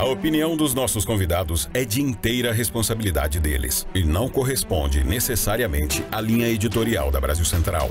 A opinião dos nossos convidados é de inteira responsabilidade deles e não corresponde necessariamente à linha editorial da Brasil Central.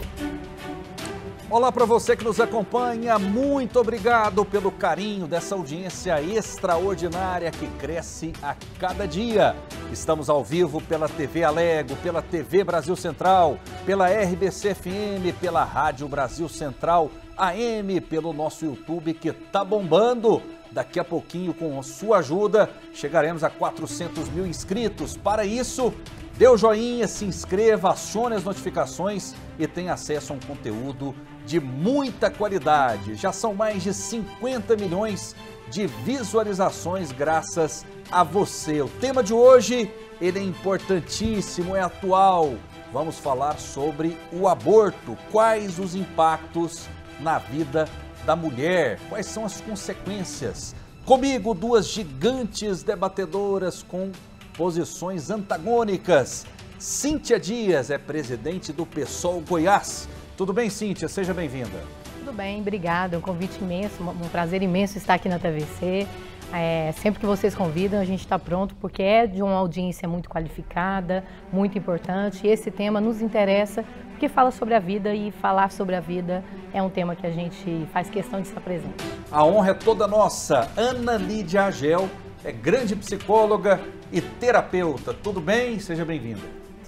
Olá para você que nos acompanha, muito obrigado pelo carinho dessa audiência extraordinária que cresce a cada dia. Estamos ao vivo pela TV Alego, pela TV Brasil Central, pela RBC FM, pela Rádio Brasil Central AM, pelo nosso YouTube que tá bombando. Daqui a pouquinho, com sua ajuda, chegaremos a 400 mil inscritos. Para isso, dê o joinha, se inscreva, acione as notificações e tenha acesso a um conteúdo de muita qualidade. Já são mais de 50 milhões de visualizações graças a você. O tema de hoje, ele é importantíssimo, é atual. Vamos falar sobre o aborto, quais os impactos na vida da mulher, quais são as consequências. Comigo, duas gigantes debatedoras com posições antagônicas. Cíntia Dias é presidente do PSOL Goiás. Tudo bem, Cíntia? Seja bem-vinda. Tudo bem, obrigada. É um convite imenso, um prazer imenso estar aqui na TVC. É, sempre que vocês convidam, a gente está pronto, porque é de uma audiência muito qualificada, muito importante. E esse tema nos interessa, porque fala sobre a vida e falar sobre a vida é um tema que a gente faz questão de estar presente. A honra é toda nossa. Ana Lídia Agel é grande psicóloga e terapeuta. Tudo bem? Seja bem-vinda.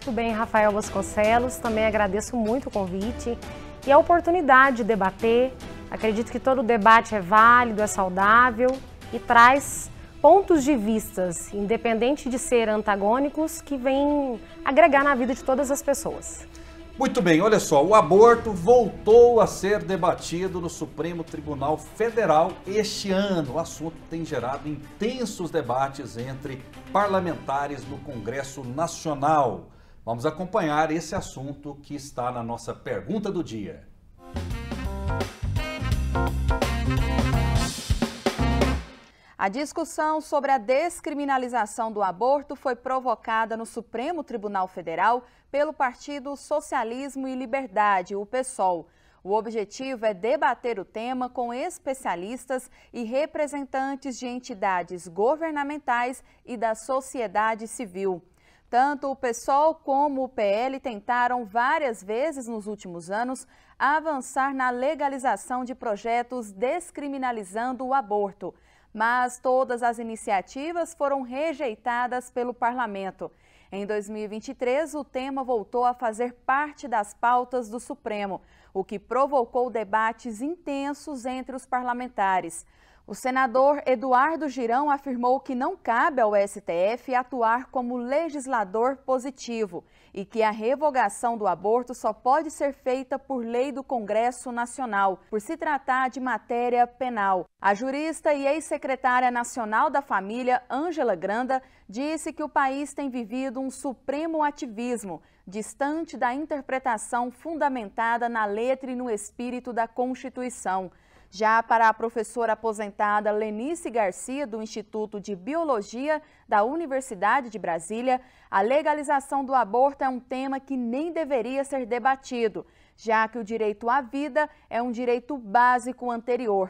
Tudo bem, Rafael Vasconcelos. Também agradeço muito o convite e a oportunidade de debater. Acredito que todo debate é válido, é saudável e traz pontos de vistas, independente de ser antagônicos, que vêm agregar na vida de todas as pessoas. Muito bem, olha só, o aborto voltou a ser debatido no Supremo Tribunal Federal este ano. O assunto tem gerado intensos debates entre parlamentares no Congresso Nacional. Vamos acompanhar esse assunto que está na nossa pergunta do dia. A discussão sobre a descriminalização do aborto foi provocada no Supremo Tribunal Federal pelo Partido Socialismo e Liberdade, o PSOL. O objetivo é debater o tema com especialistas e representantes de entidades governamentais e da sociedade civil. Tanto o PSOL como o PL tentaram várias vezes nos últimos anos avançar na legalização de projetos descriminalizando o aborto mas todas as iniciativas foram rejeitadas pelo parlamento. Em 2023, o tema voltou a fazer parte das pautas do Supremo, o que provocou debates intensos entre os parlamentares. O senador Eduardo Girão afirmou que não cabe ao STF atuar como legislador positivo e que a revogação do aborto só pode ser feita por lei do Congresso Nacional, por se tratar de matéria penal. A jurista e ex-secretária nacional da família, Ângela Granda, disse que o país tem vivido um supremo ativismo, distante da interpretação fundamentada na letra e no espírito da Constituição. Já para a professora aposentada Lenice Garcia, do Instituto de Biologia da Universidade de Brasília, a legalização do aborto é um tema que nem deveria ser debatido, já que o direito à vida é um direito básico anterior.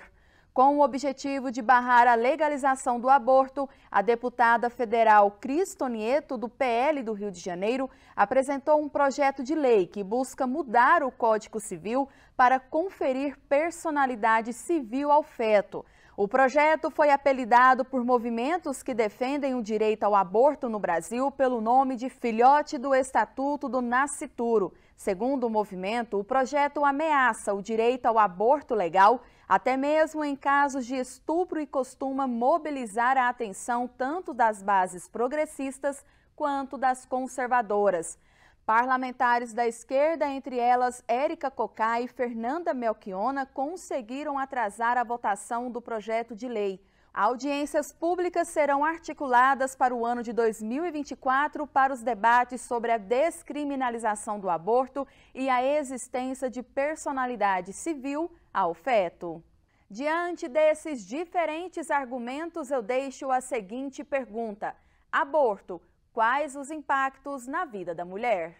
Com o objetivo de barrar a legalização do aborto, a deputada federal Cristonieto do PL do Rio de Janeiro, apresentou um projeto de lei que busca mudar o Código Civil para conferir personalidade civil ao feto. O projeto foi apelidado por movimentos que defendem o direito ao aborto no Brasil pelo nome de Filhote do Estatuto do Nascituro. Segundo o movimento, o projeto ameaça o direito ao aborto legal até mesmo em casos de estupro e costuma mobilizar a atenção tanto das bases progressistas quanto das conservadoras. Parlamentares da esquerda, entre elas Érica Cocá e Fernanda Melchiona, conseguiram atrasar a votação do projeto de lei. Audiências públicas serão articuladas para o ano de 2024 para os debates sobre a descriminalização do aborto e a existência de personalidade civil ao feto. Diante desses diferentes argumentos, eu deixo a seguinte pergunta: aborto, quais os impactos na vida da mulher?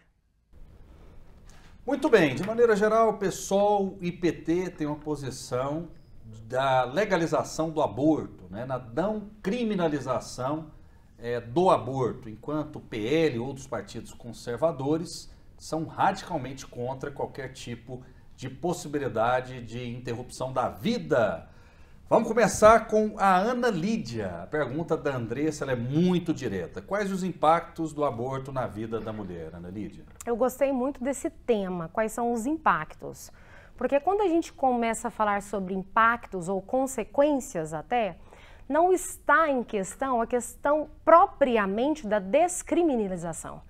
Muito bem, de maneira geral, PSOL e PT têm uma posição da legalização do aborto, né, na não criminalização é, do aborto, enquanto o PL e outros partidos conservadores são radicalmente contra qualquer tipo de de possibilidade de interrupção da vida. Vamos começar com a Ana Lídia. A pergunta da Andressa é muito direta. Quais os impactos do aborto na vida da mulher, Ana Lídia? Eu gostei muito desse tema. Quais são os impactos? Porque quando a gente começa a falar sobre impactos ou consequências até, não está em questão a questão propriamente da descriminalização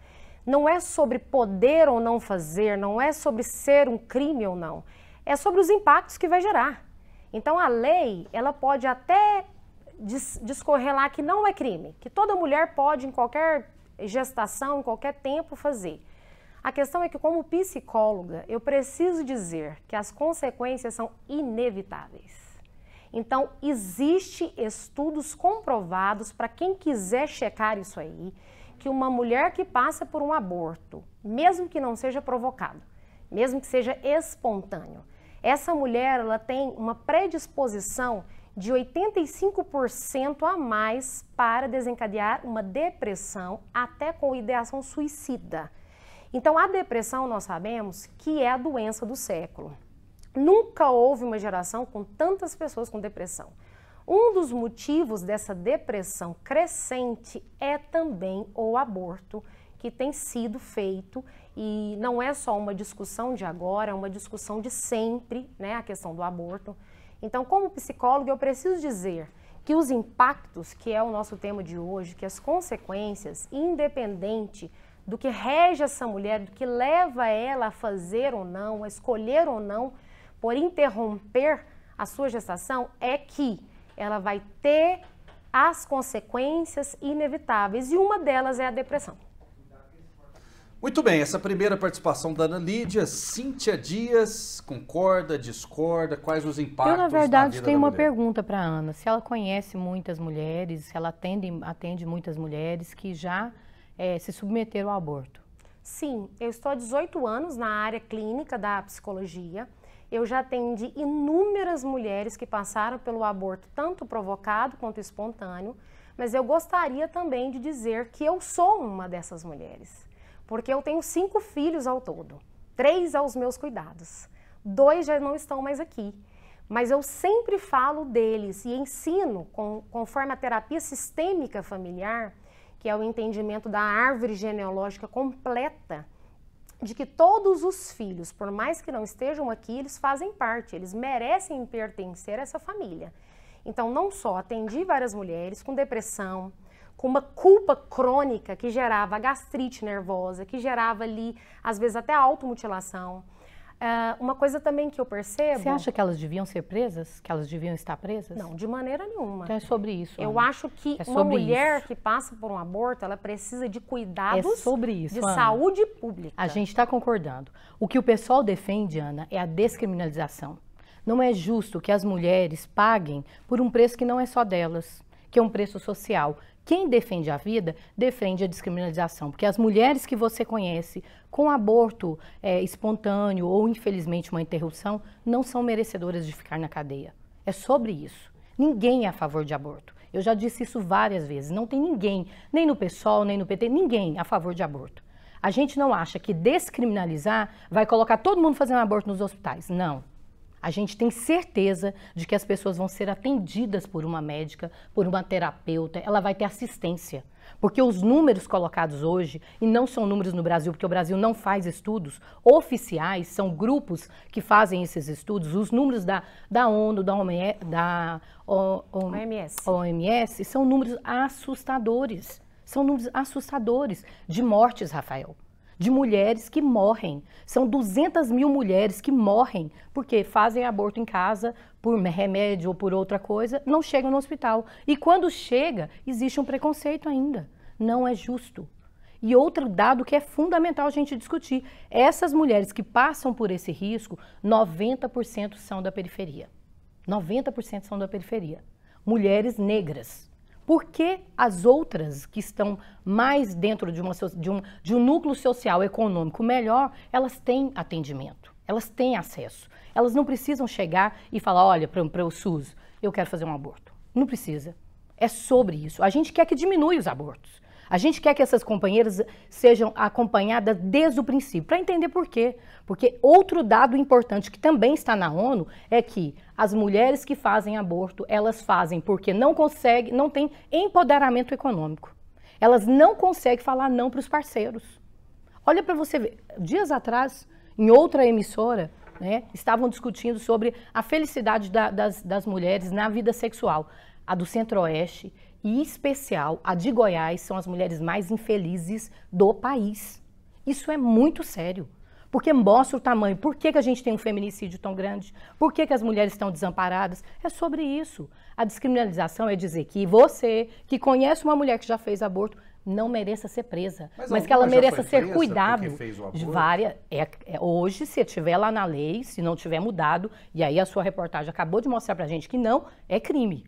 não é sobre poder ou não fazer, não é sobre ser um crime ou não, é sobre os impactos que vai gerar. Então a lei, ela pode até discorrer lá que não é crime, que toda mulher pode em qualquer gestação, em qualquer tempo fazer. A questão é que, como psicóloga, eu preciso dizer que as consequências são inevitáveis. Então, existe estudos comprovados para quem quiser checar isso aí, que uma mulher que passa por um aborto, mesmo que não seja provocado, mesmo que seja espontâneo, essa mulher ela tem uma predisposição de 85% a mais para desencadear uma depressão, até com ideação suicida. Então, a depressão, nós sabemos que é a doença do século. Nunca houve uma geração com tantas pessoas com depressão. Um dos motivos dessa depressão crescente é também o aborto, que tem sido feito e não é só uma discussão de agora, é uma discussão de sempre, né, a questão do aborto. Então, como psicólogo, eu preciso dizer que os impactos, que é o nosso tema de hoje, que as consequências, independente do que rege essa mulher, do que leva ela a fazer ou não, a escolher ou não, por interromper a sua gestação, é que ela vai ter as consequências inevitáveis e uma delas é a depressão. Muito bem, essa primeira participação da Ana Lídia, Cíntia Dias, concorda, discorda, quais os impactos? Eu, na verdade, tenho uma mulher? pergunta para a Ana. Se ela conhece muitas mulheres, se ela atende, atende muitas mulheres que já é, se submeteram ao aborto. Sim, eu estou há 18 anos na área clínica da psicologia. Eu já atendi inúmeras mulheres que passaram pelo aborto, tanto provocado quanto espontâneo, mas eu gostaria também de dizer que eu sou uma dessas mulheres, porque eu tenho cinco filhos ao todo, três aos meus cuidados, dois já não estão mais aqui. Mas eu sempre falo deles e ensino, com, conforme a terapia sistêmica familiar, que é o entendimento da árvore genealógica completa, de que todos os filhos, por mais que não estejam aqui, eles fazem parte, eles merecem pertencer a essa família. Então, não só atendi várias mulheres com depressão, com uma culpa crônica que gerava gastrite nervosa, que gerava ali, às vezes, até automutilação. Ah, uma coisa também que eu percebo. Você acha que elas deviam ser presas? Que elas deviam estar presas? Não, de maneira nenhuma. Então é sobre isso. Eu Ana. acho que é uma mulher isso. que passa por um aborto, ela precisa de cuidados é sobre isso, de Ana. saúde pública. A gente está concordando. O que o pessoal defende, Ana, é a descriminalização. Não é justo que as mulheres paguem por um preço que não é só delas, que é um preço social. Quem defende a vida defende a descriminalização, porque as mulheres que você conhece com aborto é, espontâneo ou infelizmente uma interrupção não são merecedoras de ficar na cadeia. É sobre isso. Ninguém é a favor de aborto. Eu já disse isso várias vezes. Não tem ninguém, nem no PSOL, nem no PT, ninguém a favor de aborto. A gente não acha que descriminalizar vai colocar todo mundo fazendo aborto nos hospitais. Não. A gente tem certeza de que as pessoas vão ser atendidas por uma médica, por uma terapeuta, ela vai ter assistência. Porque os números colocados hoje, e não são números no Brasil, porque o Brasil não faz estudos oficiais, são grupos que fazem esses estudos, os números da, da ONU, da, OMS, da o, o, OMS. OMS, são números assustadores. São números assustadores de mortes, Rafael de mulheres que morrem. São 200 mil mulheres que morrem porque fazem aborto em casa por remédio ou por outra coisa, não chegam no hospital. E quando chega, existe um preconceito ainda. Não é justo. E outro dado que é fundamental a gente discutir: essas mulheres que passam por esse risco, 90% são da periferia. 90% são da periferia. Mulheres negras. Por que as outras que estão mais dentro de, uma, de, um, de um núcleo social econômico melhor, elas têm atendimento, elas têm acesso. Elas não precisam chegar e falar, olha, para o SUS, eu quero fazer um aborto. Não precisa. É sobre isso. A gente quer que diminua os abortos. A gente quer que essas companheiras sejam acompanhadas desde o princípio, para entender por quê. Porque outro dado importante que também está na ONU é que as mulheres que fazem aborto, elas fazem porque não conseguem, não têm empoderamento econômico. Elas não conseguem falar não para os parceiros. Olha para você ver, dias atrás, em outra emissora, né, estavam discutindo sobre a felicidade da, das, das mulheres na vida sexual. A do Centro-Oeste e especial a de Goiás, são as mulheres mais infelizes do país. Isso é muito sério, porque mostra o tamanho. Por que, que a gente tem um feminicídio tão grande? Por que, que as mulheres estão desamparadas? É sobre isso. A descriminalização é dizer que você, que conhece uma mulher que já fez aborto, não mereça ser presa, mas, mas que ela mereça ser cuidada. Várias, é, é, hoje, se tiver lá na lei, se não tiver mudado, e aí a sua reportagem acabou de mostrar para gente que não, é crime.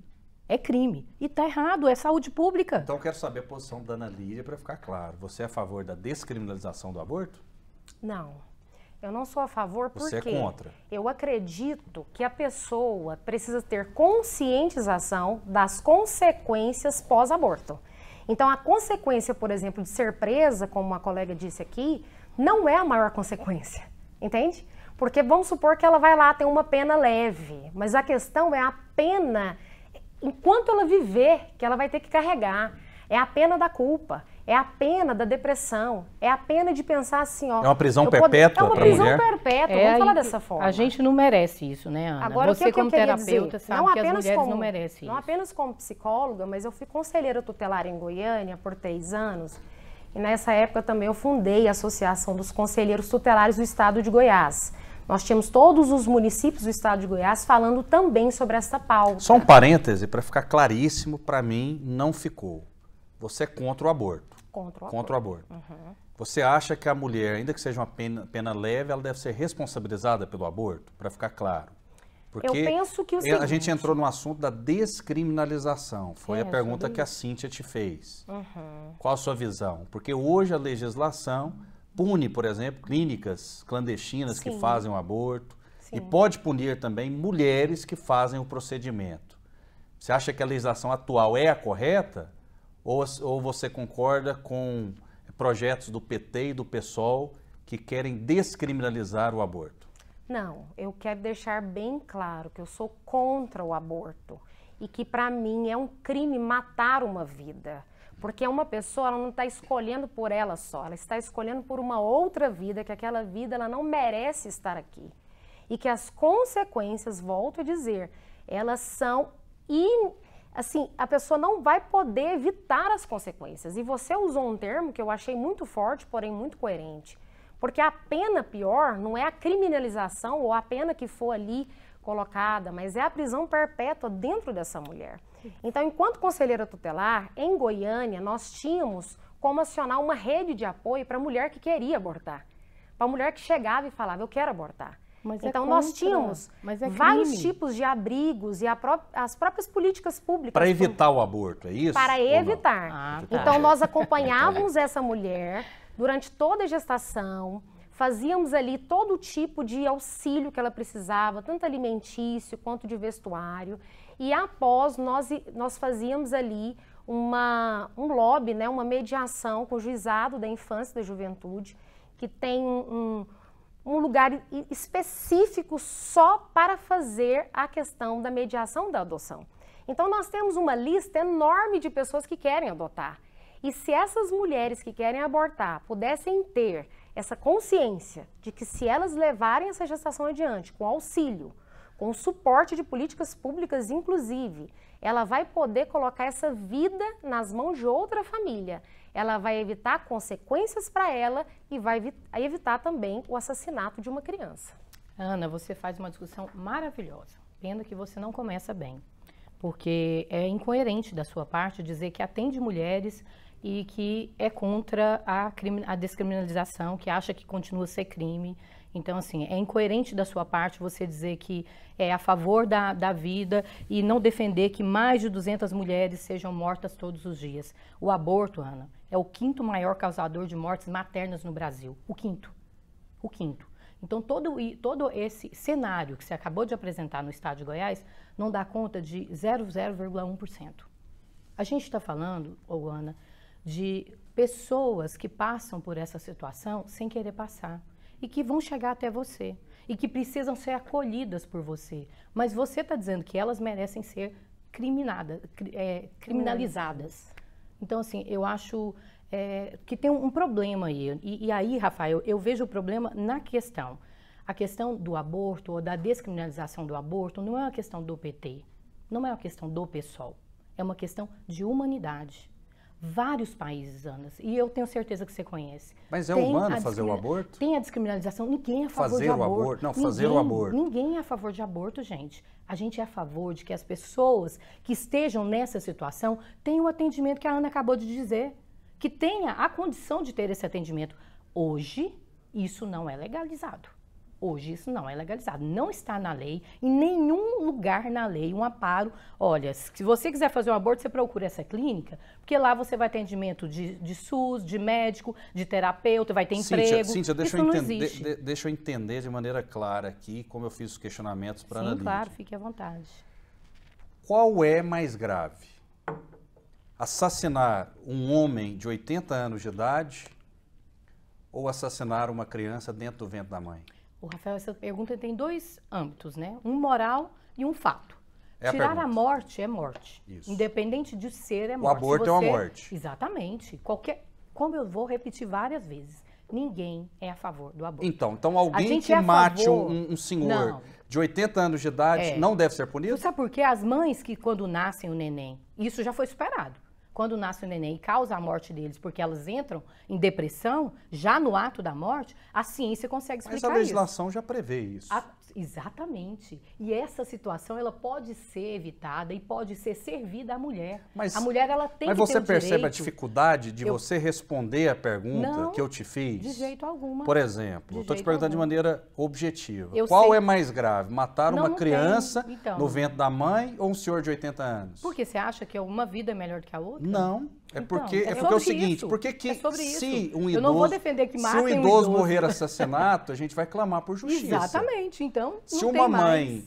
É crime. E está errado, é saúde pública. Então, quero saber a posição da Ana Lívia para ficar claro. Você é a favor da descriminalização do aborto? Não. Eu não sou a favor porque Você é contra. eu acredito que a pessoa precisa ter conscientização das consequências pós-aborto. Então, a consequência, por exemplo, de ser presa, como uma colega disse aqui, não é a maior consequência, entende? Porque vamos supor que ela vai lá, tem uma pena leve, mas a questão é a pena enquanto ela viver, que ela vai ter que carregar. É a pena da culpa, é a pena da depressão, é a pena de pensar assim, ó. É uma prisão perpétua para mulher. É uma prisão mulher. perpétua, é, vamos falar dessa forma. A gente não merece isso, né, Ana? Agora, Você o que, como que eu terapeuta dizer? sabe não que apenas as mulheres como, não merecem Não apenas como psicóloga, mas eu fui conselheira tutelar em Goiânia por três anos. E nessa época também eu fundei a Associação dos Conselheiros Tutelares do Estado de Goiás. Nós tínhamos todos os municípios do estado de Goiás falando também sobre esta pauta. Só um parêntese para ficar claríssimo, para mim não ficou. Você é contra o aborto. Contra o contra aborto. O aborto. Uhum. Você acha que a mulher, ainda que seja uma pena, pena leve, ela deve ser responsabilizada pelo aborto? Para ficar claro. Porque Eu penso que o seguinte... É, a gente entrou no assunto da descriminalização. Foi a pergunta que a Cíntia te fez. Uhum. Qual a sua visão? Porque hoje a legislação pune, por exemplo, clínicas clandestinas Sim. que fazem o aborto Sim. e pode punir também mulheres que fazem o procedimento. Você acha que a legislação atual é a correta ou, ou você concorda com projetos do PT e do PSOL que querem descriminalizar o aborto? Não, eu quero deixar bem claro que eu sou contra o aborto e que para mim é um crime matar uma vida. Porque uma pessoa ela não está escolhendo por ela só, ela está escolhendo por uma outra vida, que aquela vida ela não merece estar aqui. E que as consequências, volto a dizer, elas são in, assim, a pessoa não vai poder evitar as consequências. E você usou um termo que eu achei muito forte, porém muito coerente. Porque a pena pior não é a criminalização ou a pena que for ali colocada, mas é a prisão perpétua dentro dessa mulher. Então, enquanto conselheira tutelar, em Goiânia, nós tínhamos como acionar uma rede de apoio para a mulher que queria abortar, para a mulher que chegava e falava, eu quero abortar. Mas é então, é nós tínhamos é vários tipos de abrigos e pró as próprias políticas públicas. Para evitar o aborto, é isso? Para evitar. Ah, tá. Então, nós é acompanhávamos essa mulher durante toda a gestação, Fazíamos ali todo tipo de auxílio que ela precisava, tanto alimentício quanto de vestuário. E após nós, nós fazíamos ali uma, um lobby, né, uma mediação com o juizado da infância e da juventude, que tem um, um lugar específico só para fazer a questão da mediação da adoção. Então, nós temos uma lista enorme de pessoas que querem adotar. E se essas mulheres que querem abortar pudessem ter essa consciência de que se elas levarem essa gestação adiante com auxílio, com suporte de políticas públicas, inclusive, ela vai poder colocar essa vida nas mãos de outra família. Ela vai evitar consequências para ela e vai evitar também o assassinato de uma criança. Ana, você faz uma discussão maravilhosa. Pena que você não começa bem, porque é incoerente da sua parte dizer que atende mulheres e que é contra a, a descriminalização, que acha que continua a ser crime. Então, assim, é incoerente da sua parte você dizer que é a favor da, da vida e não defender que mais de 200 mulheres sejam mortas todos os dias. O aborto, Ana, é o quinto maior causador de mortes maternas no Brasil. O quinto. O quinto. Então, todo, todo esse cenário que você acabou de apresentar no estado de Goiás não dá conta de 0,1%. A gente está falando, ou Ana, de pessoas que passam por essa situação sem querer passar e que vão chegar até você e que precisam ser acolhidas por você. Mas você está dizendo que elas merecem ser criminada, é, criminalizadas. Então, assim, eu acho é, que tem um, problema aí. E, e, aí, Rafael, eu vejo o problema na questão. A questão do aborto ou da descriminalização do aborto não é uma questão do PT, não é uma questão do PSOL, é uma questão de humanidade vários países, Ana, e eu tenho certeza que você conhece. Mas é tem humano fazer o aborto? Tem a descriminalização, ninguém é a favor fazer de aborto. Fazer o aborto, não, ninguém, fazer o aborto. Ninguém é a favor de aborto, gente. A gente é a favor de que as pessoas que estejam nessa situação tenham o atendimento que a Ana acabou de dizer, que tenha a condição de ter esse atendimento. Hoje, isso não é legalizado. Hoje isso não é legalizado, não está na lei, em nenhum lugar na lei um aparo Olha, se você quiser fazer um aborto, você procura essa clínica, porque lá você vai ter atendimento de, de SUS, de médico, de terapeuta, vai ter Cíntia, emprego. Cíntia, deixa, isso eu entender, de, deixa eu entender de maneira clara aqui, como eu fiz os questionamentos para a Sim, claro, fique à vontade. Qual é mais grave? Assassinar um homem de 80 anos de idade ou assassinar uma criança dentro do vento da mãe? O Rafael, essa pergunta tem dois âmbitos, né? Um moral e um fato. É Tirar a, a, morte é morte. Isso. Independente de ser, é morte. O aborto é você... é uma morte. Exatamente. Qualquer... Como eu vou repetir várias vezes, ninguém é a favor do aborto. Então, então alguém que é mate favor... um, um, senhor não. de 80 anos de idade é. não deve ser punido? Sabe por quê? As mães que quando nascem o neném, isso já foi superado quando nasce o neném e causa a morte deles, porque elas entram em depressão, já no ato da morte, a ciência consegue explicar isso. Mas a legislação isso. já prevê isso. A, Exatamente. E essa situação ela pode ser evitada e pode ser servida à mulher. Mas, a mulher ela tem mas que Mas você percebe direito. a dificuldade de eu... você responder a pergunta Não, que eu te fiz? De jeito alguma. Por exemplo, estou te perguntando algum. de maneira objetiva. Eu Qual sei. é mais grave? Matar Não, uma criança então, no vento da mãe ou um senhor de 80 anos? Porque você acha que é uma vida é melhor que a outra? Não. É então, porque, então, é, é, porque é o seguinte, isso. porque que, é se um idoso, Eu não vou defender que se um idoso, um idoso morrer assassinato, a gente vai clamar por justiça. Exatamente. Então, não se uma mãe mais.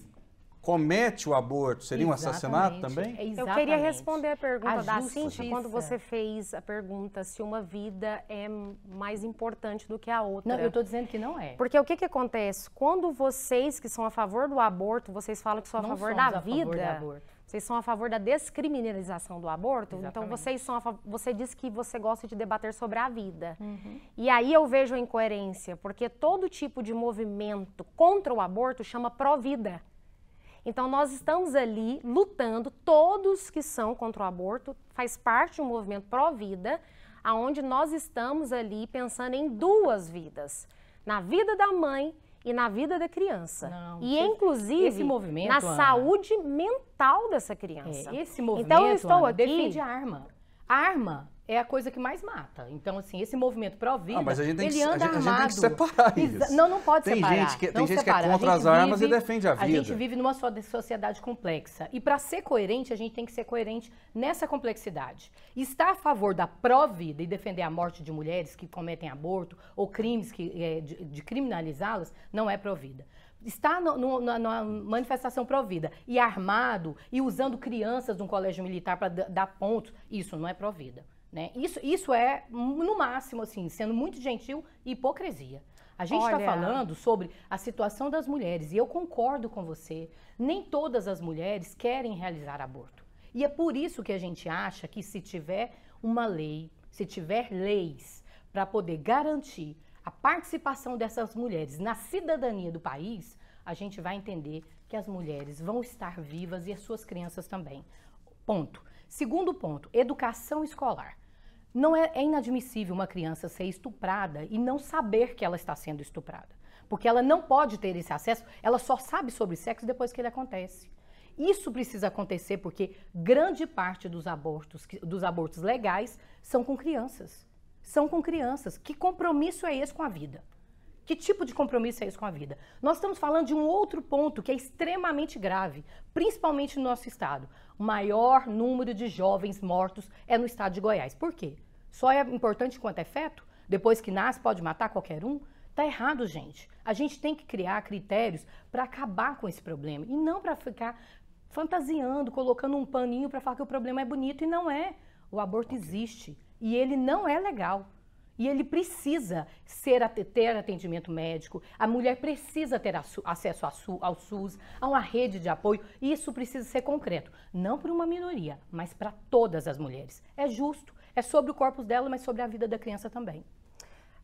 comete o aborto, seria Exatamente. um assassinato também? Eu queria responder a pergunta a da Cintia quando você fez a pergunta se uma vida é mais importante do que a outra. Não, eu estou dizendo que não é. Porque o que, que acontece? Quando vocês que são a favor do aborto, vocês falam que são a não favor da a vida. Favor do aborto vocês são a favor da descriminalização do aborto? Então, Exatamente. Então vocês são você diz que você gosta de debater sobre a vida. Uhum. E aí eu vejo a incoerência, porque todo tipo de movimento contra o aborto chama pró-vida. Então nós estamos ali lutando, todos que são contra o aborto, faz parte de um movimento pró-vida, aonde nós estamos ali pensando em duas vidas, na vida da mãe e na vida da criança. Não, e inclusive na Ana, saúde mental dessa criança. É, esse movimento então eu estou Ana, aqui defende a arma. A arma é a coisa que mais mata. Então, assim, esse movimento pró-vida, ah, ele anda a gente, armado. A gente tem que separar isso. Não, não pode tem separar. É- gente que, tem é gente separa. que é contra as armas vive, e defende a vida. A gente vive numa sociedade complexa. E para ser coerente, a gente tem que ser coerente nessa complexidade. Estar a favor da pró-vida e defender a morte de mulheres que cometem aborto ou crimes que, é, de, de criminalizá-las não é pró-vida Estar no, no, na, manifestação manifestação provida e armado e usando crianças de um colégio militar para dar pontos, isso não é provida. Né? Isso, isso é, no máximo, assim, sendo muito gentil, hipocrisia. A gente está falando sobre a situação das mulheres e eu concordo com você. Nem todas as mulheres querem realizar aborto. E é por isso que a gente acha que se tiver uma lei, se tiver leis para poder garantir a participação dessas mulheres na cidadania do país, a gente vai entender que as mulheres vão estar vivas e as suas crianças também. Ponto. Segundo ponto, educação escolar. Não é, é inadmissível uma criança ser estuprada e não saber que ela está sendo estuprada. Porque ela não pode ter esse acesso, ela só sabe sobre sexo depois que ele acontece. Isso precisa acontecer porque grande parte dos abortos, dos abortos legais são com crianças. São com crianças. Que compromisso é esse com a vida? Que tipo de compromisso é isso com a vida? Nós estamos falando de um outro ponto que é extremamente grave, principalmente no nosso estado. O maior número de jovens mortos é no estado de Goiás. Por quê? Só é importante enquanto é feto? Depois que nasce, pode matar qualquer um? Tá errado, gente. A gente tem que criar critérios para acabar com esse problema e não para ficar fantasiando, colocando um paninho para falar que o problema é bonito e não é. O aborto okay. existe e ele não é legal. E ele precisa ser, ter atendimento médico, a mulher precisa ter acesso ao SUS, a uma rede de apoio, e isso precisa ser concreto. Não para uma minoria, mas para todas as mulheres. É justo, é sobre o corpo dela, mas sobre a vida da criança também.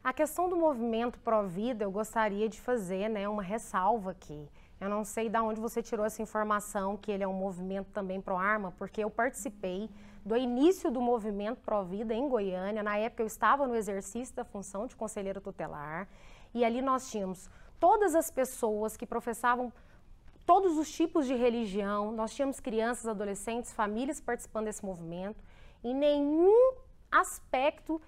A questão do movimento pró-vida, eu gostaria de fazer né, uma ressalva aqui. Eu não sei de onde você tirou essa informação que ele é um movimento também pró-arma, porque eu participei do início do movimento Pro Vida em Goiânia. Na época eu estava no exercício da função de conselheiro tutelar e ali nós tínhamos todas as pessoas que professavam todos os tipos de religião, nós tínhamos crianças, adolescentes, famílias participando desse movimento. Em nenhum aspecto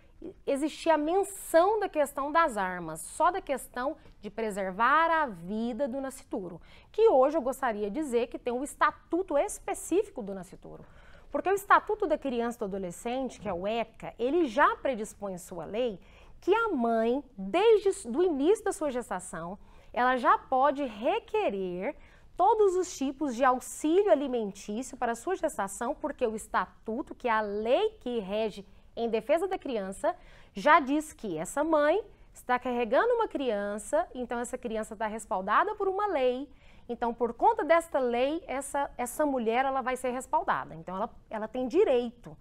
existia a menção da questão das armas, só da questão de preservar a vida do nascituro, que hoje eu gostaria de dizer que tem um estatuto específico do nascituro. Porque o Estatuto da Criança e do Adolescente, que é o ECA, ele já predispõe em sua lei que a mãe, desde o início da sua gestação, ela já pode requerer todos os tipos de auxílio alimentício para a sua gestação, porque o estatuto, que é a lei que rege em defesa da criança, já diz que essa mãe está carregando uma criança, então essa criança está respaldada por uma lei então, por conta desta lei, essa, essa mulher ela vai ser respaldada. Então, ela, ela tem direito.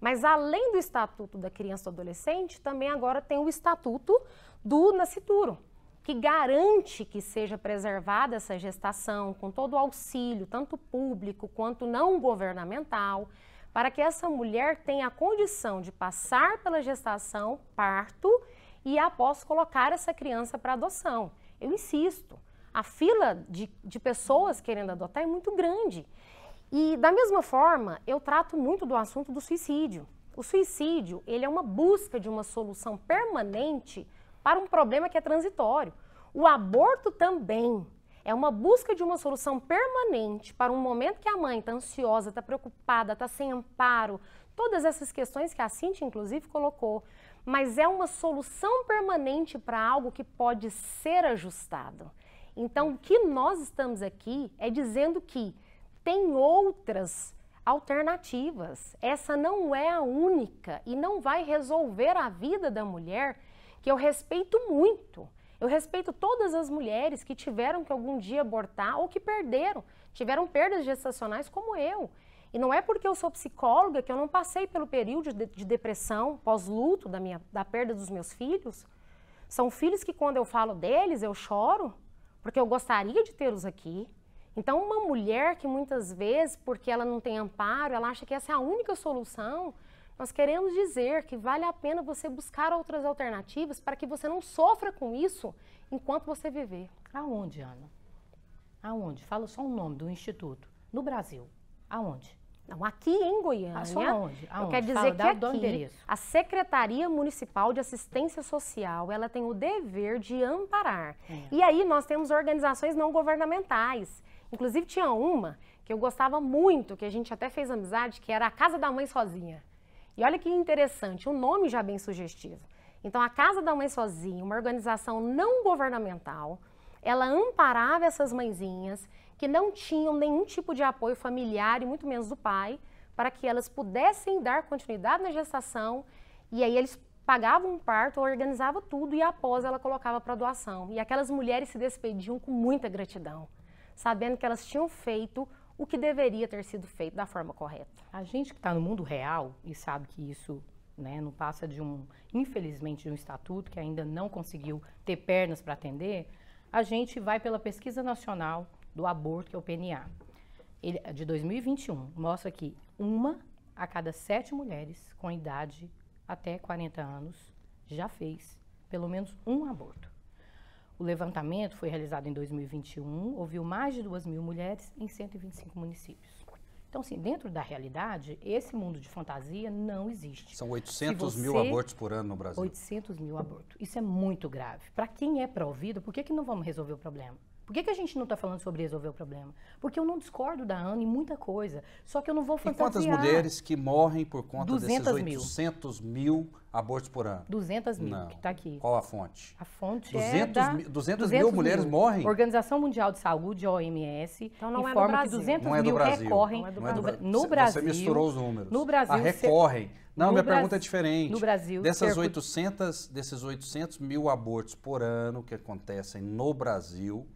Mas, além do Estatuto da Criança e do Adolescente, também agora tem o Estatuto do Nascituro, que garante que seja preservada essa gestação com todo o auxílio, tanto público quanto não governamental, para que essa mulher tenha a condição de passar pela gestação, parto e após colocar essa criança para adoção. Eu insisto, a fila de, de pessoas querendo adotar é muito grande. E da mesma forma, eu trato muito do assunto do suicídio. O suicídio, ele é uma busca de uma solução permanente para um problema que é transitório. O aborto também é uma busca de uma solução permanente para um momento que a mãe está ansiosa, está preocupada, está sem amparo. Todas essas questões que a Cintia, inclusive, colocou. Mas é uma solução permanente para algo que pode ser ajustado. Então, o que nós estamos aqui é dizendo que tem outras alternativas. Essa não é a única e não vai resolver a vida da mulher, que eu respeito muito. Eu respeito todas as mulheres que tiveram que algum dia abortar ou que perderam, tiveram perdas gestacionais como eu. E não é porque eu sou psicóloga que eu não passei pelo período de, depressão pós-luto da, minha, da perda dos meus filhos. São filhos que, quando eu falo deles, eu choro, porque eu gostaria de tê-los aqui. Então, uma mulher que muitas vezes, porque ela não tem amparo, ela acha que essa é a única solução, nós queremos dizer que vale a pena você buscar outras alternativas para que você não sofra com isso enquanto você viver. Aonde, Ana? Aonde? Fala só o nome do instituto. No Brasil. Aonde? Não, aqui em Goiânia. Ah, só onde? Aonde? Eu quero dizer Fala, que aqui, a Secretaria Municipal de Assistência Social, ela tem o dever de amparar. É. E aí nós temos organizações não governamentais. Inclusive tinha uma que eu gostava muito, que a gente até fez amizade, que era a Casa da Mãe Sozinha. E olha que interessante, o nome já é bem sugestivo. Então a Casa da Mãe Sozinha, uma organização não governamental, ela amparava essas mãezinhas que não tinham nenhum tipo de apoio familiar e muito menos do pai, para que elas pudessem dar continuidade na gestação e aí eles pagavam um parto, organizava tudo e após ela colocava para doação. E aquelas mulheres se despediam com muita gratidão, sabendo que elas tinham feito o que deveria ter sido feito da forma correta. A gente que está no mundo real e sabe que isso né, não passa de um, infelizmente, de um estatuto que ainda não conseguiu ter pernas para atender, a gente vai pela pesquisa nacional, do aborto, que é o PNA, ele, de 2021, mostra que uma a cada sete mulheres com idade até 40 anos já fez pelo menos um aborto. O levantamento foi realizado em 2021, ouviu mais de 2 mil mulheres em 125 municípios. Então, assim, dentro da realidade, esse mundo de fantasia não existe. São 800 você, mil abortos por ano no Brasil. 800 mil abortos. Isso é muito grave. Para quem é pró-vida, por que, que não vamos resolver o problema? Por que, que a gente não está falando sobre resolver o problema? Porque eu não discordo da Ana em muita coisa, só que eu não vou fantasiar. E quantas mulheres que morrem por conta desses 800 mil, mil abortos por ano? 200 mil, não. que está aqui. Qual a fonte? A fonte 200 é da... mil, 200, 200 mil mulheres mil. morrem? Organização Mundial de Saúde, OMS, então não informa é que 200 é mil Brasil. recorrem é do Brasil. no você, Brasil. Você misturou os números. No Brasil... A ah, recorrem. Não, no minha Bra... pergunta é diferente. No Brasil... Dessas cerca... 800, desses 800 mil abortos por ano que acontecem no Brasil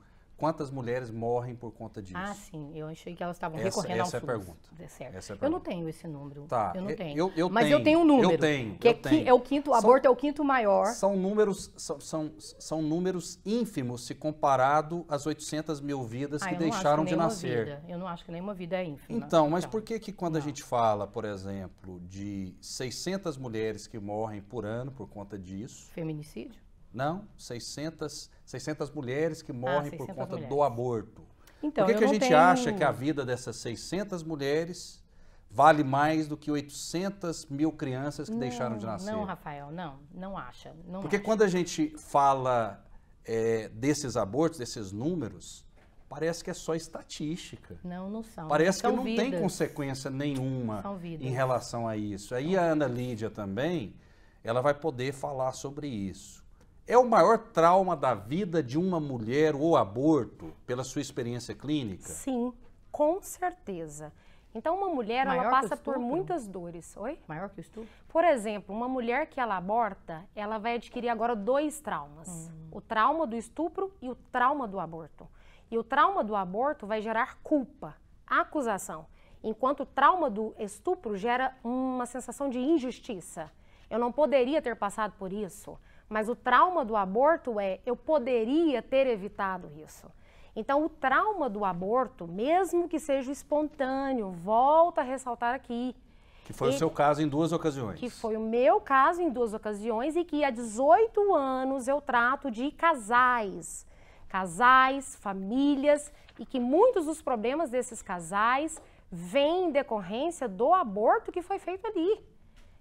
quantas mulheres morrem por conta ah, disso? Ah, sim. Eu achei que elas estavam recorrendo essa é ao SUS. É pergunta. É certo. Essa é a pergunta. Eu não tenho esse número. Tá. Eu não tenho. Eu, eu Mas tenho. eu tenho um número. Eu tenho. Que é, tenho. é, o quinto, aborto é o quinto maior. São números, são, são, são, números ínfimos se comparado às 800 mil vidas ah, que deixaram que de nascer. Vida. Eu não acho que nenhuma vida é ínfima. Então, mas então. por que que quando não. a gente fala, por exemplo, de 600 mulheres que morrem por ano por conta disso... Feminicídio? Não, 600, 600 mulheres que morrem ah, por conta mulheres. do aborto. Então, por que, que a gente tenho... acha que a vida dessas 600 mulheres vale mais do que 800 mil crianças que não, deixaram de nascer? Não, Rafael, não, não acha. Não Porque acha. quando a gente fala é, desses abortos, desses números, parece que é só estatística. Não, não são. Parece são que não vidas. tem consequência nenhuma em relação a isso. Aí a Ana Lídia também, ela vai poder falar sobre isso. É o maior trauma da vida de uma mulher o aborto, pela sua experiência clínica? Sim, com certeza. Então, uma mulher, Maior ela passa por muitas dores. Oi? Maior que o estupro? Por exemplo, uma mulher que ela aborta, ela vai adquirir agora dois traumas. Hum. O trauma do estupro e o trauma do aborto. E o trauma do aborto vai gerar culpa, acusação. Enquanto o trauma do estupro gera uma sensação de injustiça. Eu não poderia ter passado por isso. Mas o trauma do aborto é eu poderia ter evitado isso. Então, o trauma do aborto, mesmo que seja espontâneo, volta a ressaltar aqui. Que foi e, o seu caso em duas ocasiões. Que foi o meu caso em duas ocasiões e que há 18 anos eu trato de casais. Casais, famílias e que muitos dos problemas desses casais vêm em decorrência do aborto que foi feito ali.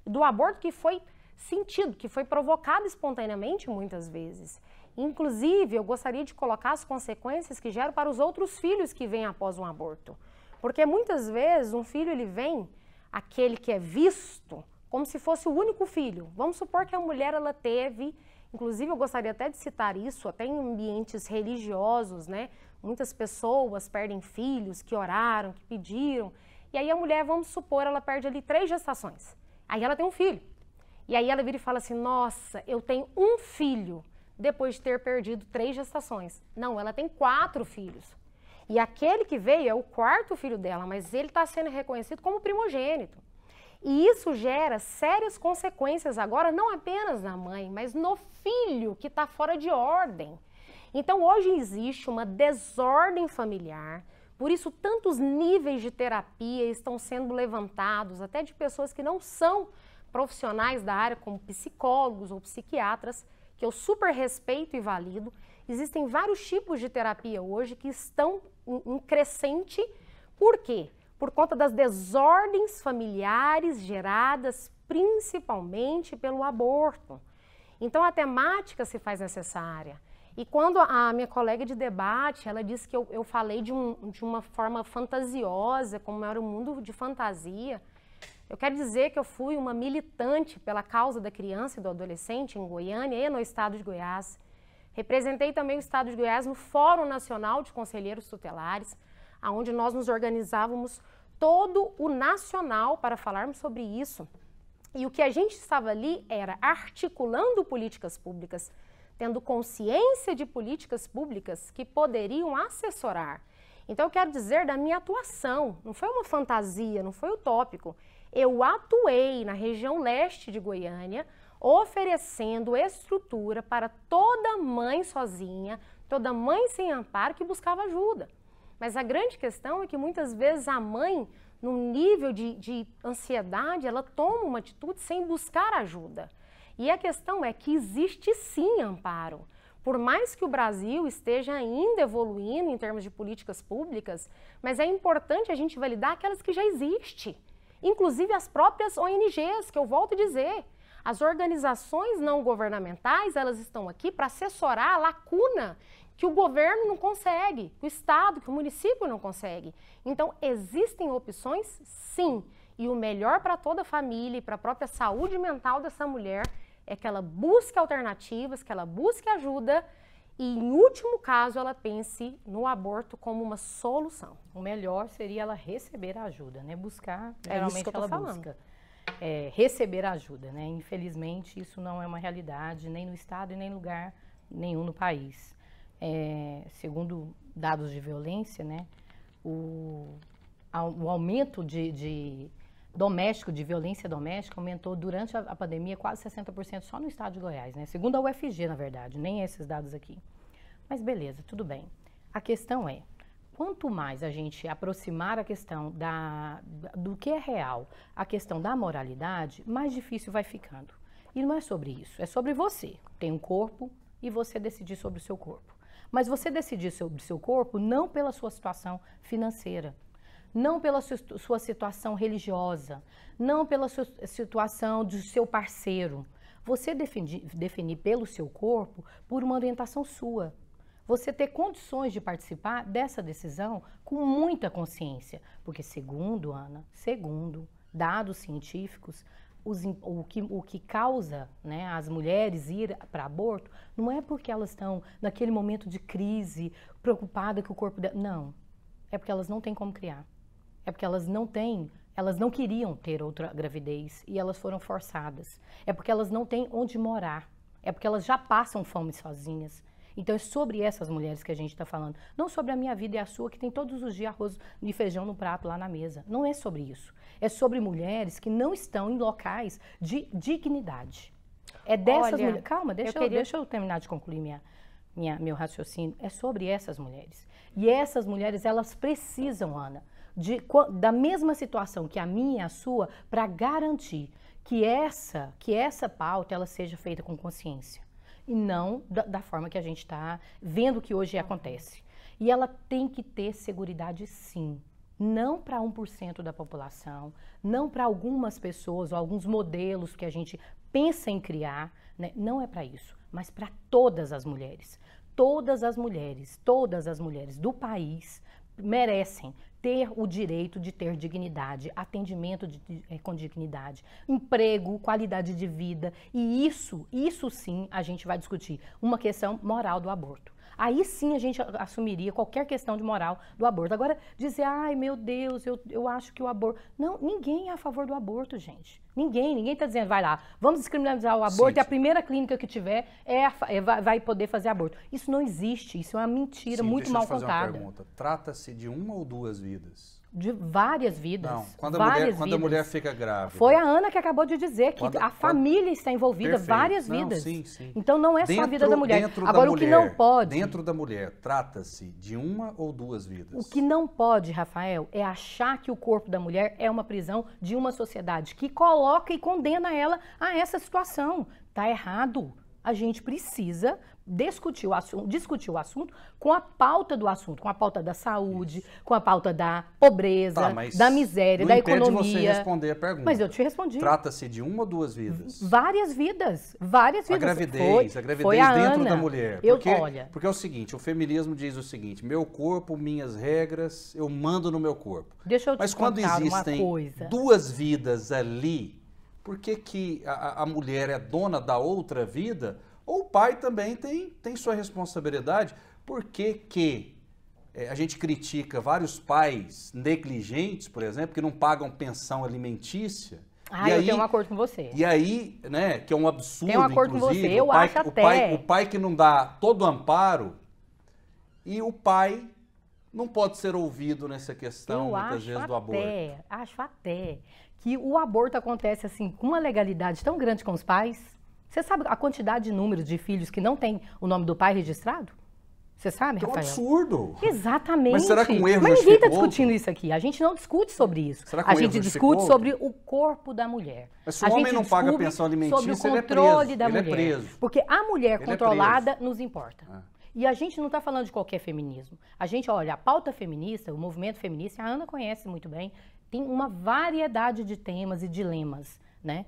Do aborto que foi sentido, que foi provocado espontaneamente muitas vezes. Inclusive, eu gostaria de colocar as consequências que geram para os outros filhos que vêm após um aborto. Porque muitas vezes um filho ele vem, aquele que é visto, como se fosse o único filho. Vamos supor que a mulher ela teve, inclusive eu gostaria até de citar isso, até em ambientes religiosos, né? Muitas pessoas perdem filhos que oraram, que pediram. E aí a mulher, vamos supor, ela perde ali três gestações. Aí ela tem um filho. E aí ela vira e fala assim: Nossa, eu tenho um filho depois de ter perdido três gestações. Não, ela tem quatro filhos. E aquele que veio é o quarto filho dela, mas ele está sendo reconhecido como primogênito. E isso gera sérias consequências agora, não apenas na mãe, mas no filho que está fora de ordem. Então hoje existe uma desordem familiar, por isso tantos níveis de terapia estão sendo levantados, até de pessoas que não são profissionais da área, como psicólogos ou psiquiatras, que eu super respeito e valido. Existem vários tipos de terapia hoje que estão em crescente. Por quê? Por conta das desordens familiares geradas principalmente pelo aborto. Então a temática se faz necessária. E quando a minha colega de debate, ela disse que eu, eu falei de, um, de uma forma fantasiosa, como era um mundo de fantasia, eu quero dizer que eu fui uma militante pela causa da criança e do adolescente em Goiânia e no estado de Goiás. Representei também o estado de Goiás no Fórum Nacional de Conselheiros Tutelares, aonde nós nos organizávamos todo o nacional para falarmos sobre isso. E o que a gente estava ali era articulando políticas públicas, tendo consciência de políticas públicas que poderiam assessorar. Então, eu quero dizer da minha atuação, não foi uma fantasia, não foi utópico eu atuei na região leste de Goiânia, oferecendo estrutura para toda mãe sozinha, toda mãe sem amparo que buscava ajuda. Mas a grande questão é que muitas vezes a mãe, no nível de, de ansiedade, ela toma uma atitude sem buscar ajuda. E a questão é que existe sim amparo. Por mais que o Brasil esteja ainda evoluindo em termos de políticas públicas, mas é importante a gente validar aquelas que já existem inclusive as próprias ONGs, que eu volto a dizer. As organizações não governamentais, elas estão aqui para assessorar a lacuna que o governo não consegue, que o estado, que o município não consegue. Então, existem opções, sim. E o melhor para toda a família e para a própria saúde mental dessa mulher é que ela busque alternativas, que ela busque ajuda e, em último caso, ela pense no aborto como uma solução. O melhor seria ela receber ajuda, né? Buscar, é que ela falando. busca. É, receber ajuda, né? Infelizmente, isso não é uma realidade, nem no Estado e nem em lugar nenhum no país. É, segundo dados de violência, né? O, o aumento de, de doméstico, de violência doméstica, aumentou durante a, pandemia quase 60% só no estado de Goiás, né? Segundo a UFG, na verdade, nem esses dados aqui. Mas beleza, tudo bem. A questão é, quanto mais a gente aproximar a questão da, do que é real, a questão da moralidade, mais difícil vai ficando. E não é sobre isso, é sobre você. Tem um corpo e você decidir sobre o seu corpo. Mas você decidir sobre o seu corpo não pela sua situação financeira, não pela sua situação religiosa, não pela sua situação do seu parceiro. Você definir, definir pelo seu corpo por uma orientação sua, você ter condições de participar dessa decisão com muita consciência. Porque, segundo, Ana, segundo dados científicos, os, o, que, o que causa né, as mulheres ir para aborto não é porque elas estão naquele momento de crise, preocupada que o corpo dela. Não. É porque elas não têm como criar. É porque elas não têm elas não queriam ter outra gravidez e elas foram forçadas. É porque elas não têm onde morar. É porque elas já passam fome sozinhas. Então é sobre essas mulheres que a gente está falando. Não sobre a minha vida e a sua, que tem todos os dias arroz e feijão no prato lá na mesa. Não é sobre isso. É sobre mulheres que não estão em locais de dignidade. É dessas Olha, mulheres. Calma, deixa eu, queria... eu, deixa eu terminar de concluir minha, minha, meu raciocínio. É sobre essas mulheres. E essas mulheres, elas precisam, Ana, de, da mesma situação que a minha e a sua, para garantir que essa, que essa pauta ela seja feita com consciência e não da, da forma que a gente está vendo que hoje acontece. E ela tem que ter segurança sim, não para 1% da população, não para algumas pessoas ou alguns modelos que a gente pensa em criar, né? não é para isso, mas para todas as mulheres. Todas as mulheres, todas as mulheres do país merecem ter o direito de ter dignidade, atendimento de, de, eh, com dignidade, emprego, qualidade de vida. E isso, isso sim, a gente vai discutir. Uma questão moral do aborto. Aí sim a gente assumiria qualquer questão de moral do aborto. Agora, dizer, ai meu Deus, eu, eu acho que o aborto. Não, ninguém é a favor do aborto, gente. Ninguém, ninguém está dizendo, vai lá, vamos descriminalizar o aborto sim, e a primeira clínica que tiver é, a, é vai poder fazer aborto. Isso não existe, isso é uma mentira sim, muito mal contada. Uma pergunta. Trata-se de uma ou duas vidas? de várias vidas. Não, quando, a, várias mulher, quando vidas. a mulher fica grávida. Foi a Ana que acabou de dizer que quando, a família quando... está envolvida, Perfeito. várias não, vidas. Sim, sim. Então não é dentro, só a vida da mulher. Agora, da mulher, o que não pode. Dentro da mulher, trata-se de uma ou duas vidas. O que não pode, Rafael, é achar que o corpo da mulher é uma prisão de uma sociedade que coloca e condena ela a essa situação. Tá errado a gente precisa discutir o, assunto, discutir o assunto com a pauta do assunto, com a pauta da saúde, Isso. com a pauta da pobreza, tá, da miséria, da economia. Você responder a pergunta. Mas eu te respondi. Trata-se de uma ou duas vidas? Várias vidas, várias vidas. A gravidez, foi, a gravidez foi a dentro Ana. da mulher. Eu, porque, olha. porque é o seguinte, o feminismo diz o seguinte: meu corpo, minhas regras, eu mando no meu corpo. Deixa eu te Mas quando existem duas vidas ali por que, que a, a mulher é dona da outra vida? Ou o pai também tem, tem sua responsabilidade? Por que, que é, a gente critica vários pais negligentes, por exemplo, que não pagam pensão alimentícia? Ah, e eu aí, tenho um acordo com você. E aí, né, que é um absurdo, tenho um acordo inclusive, com você, eu pai, acho até. Pai, o pai que não dá todo o amparo e o pai não pode ser ouvido nessa questão, eu muitas vezes, até, do aborto. acho até Acho até, que o aborto acontece assim com uma legalidade tão grande com os pais. Você sabe a quantidade de números de filhos que não tem o nome do pai registrado? Você sabe, que Rafael? absurdo! Exatamente. Mas será que um erro Mas ninguém está discutindo isso aqui. A gente não discute sobre isso. Será que um a gente discute sobre o corpo da mulher. Mas se o a homem não paga a pensão alimentícia, sobre o controle ele é preso. da ele é mulher. É preso. Porque a mulher ele é controlada é nos importa. É. E a gente não está falando de qualquer feminismo. A gente olha a pauta feminista, o movimento feminista, a Ana conhece muito bem, tem uma variedade de temas e dilemas, né?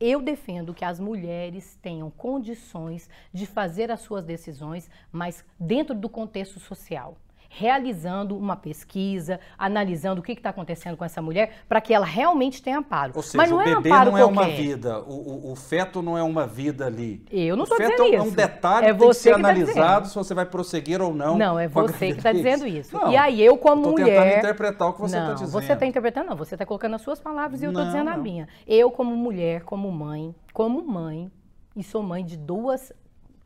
Eu defendo que as mulheres tenham condições de fazer as suas decisões, mas dentro do contexto social realizando uma pesquisa, analisando o que está acontecendo com essa mulher, para que ela realmente tenha amparo. Ou seja, Mas não é o bebê é amparo não é qualquer. uma vida, o, o, o, feto não é uma vida ali. Eu não estou dizendo é isso. O feto é um detalhe é que tem que ser que tá analisado tá se você vai prosseguir ou não. Não, é você que está dizendo isso. Não, e aí eu, como eu tô mulher... Estou tentando interpretar o que você está dizendo. você está interpretando, não. Você está colocando as suas palavras e eu estou dizendo não. a minha. Eu, como mulher, como mãe, como mãe, e sou mãe de duas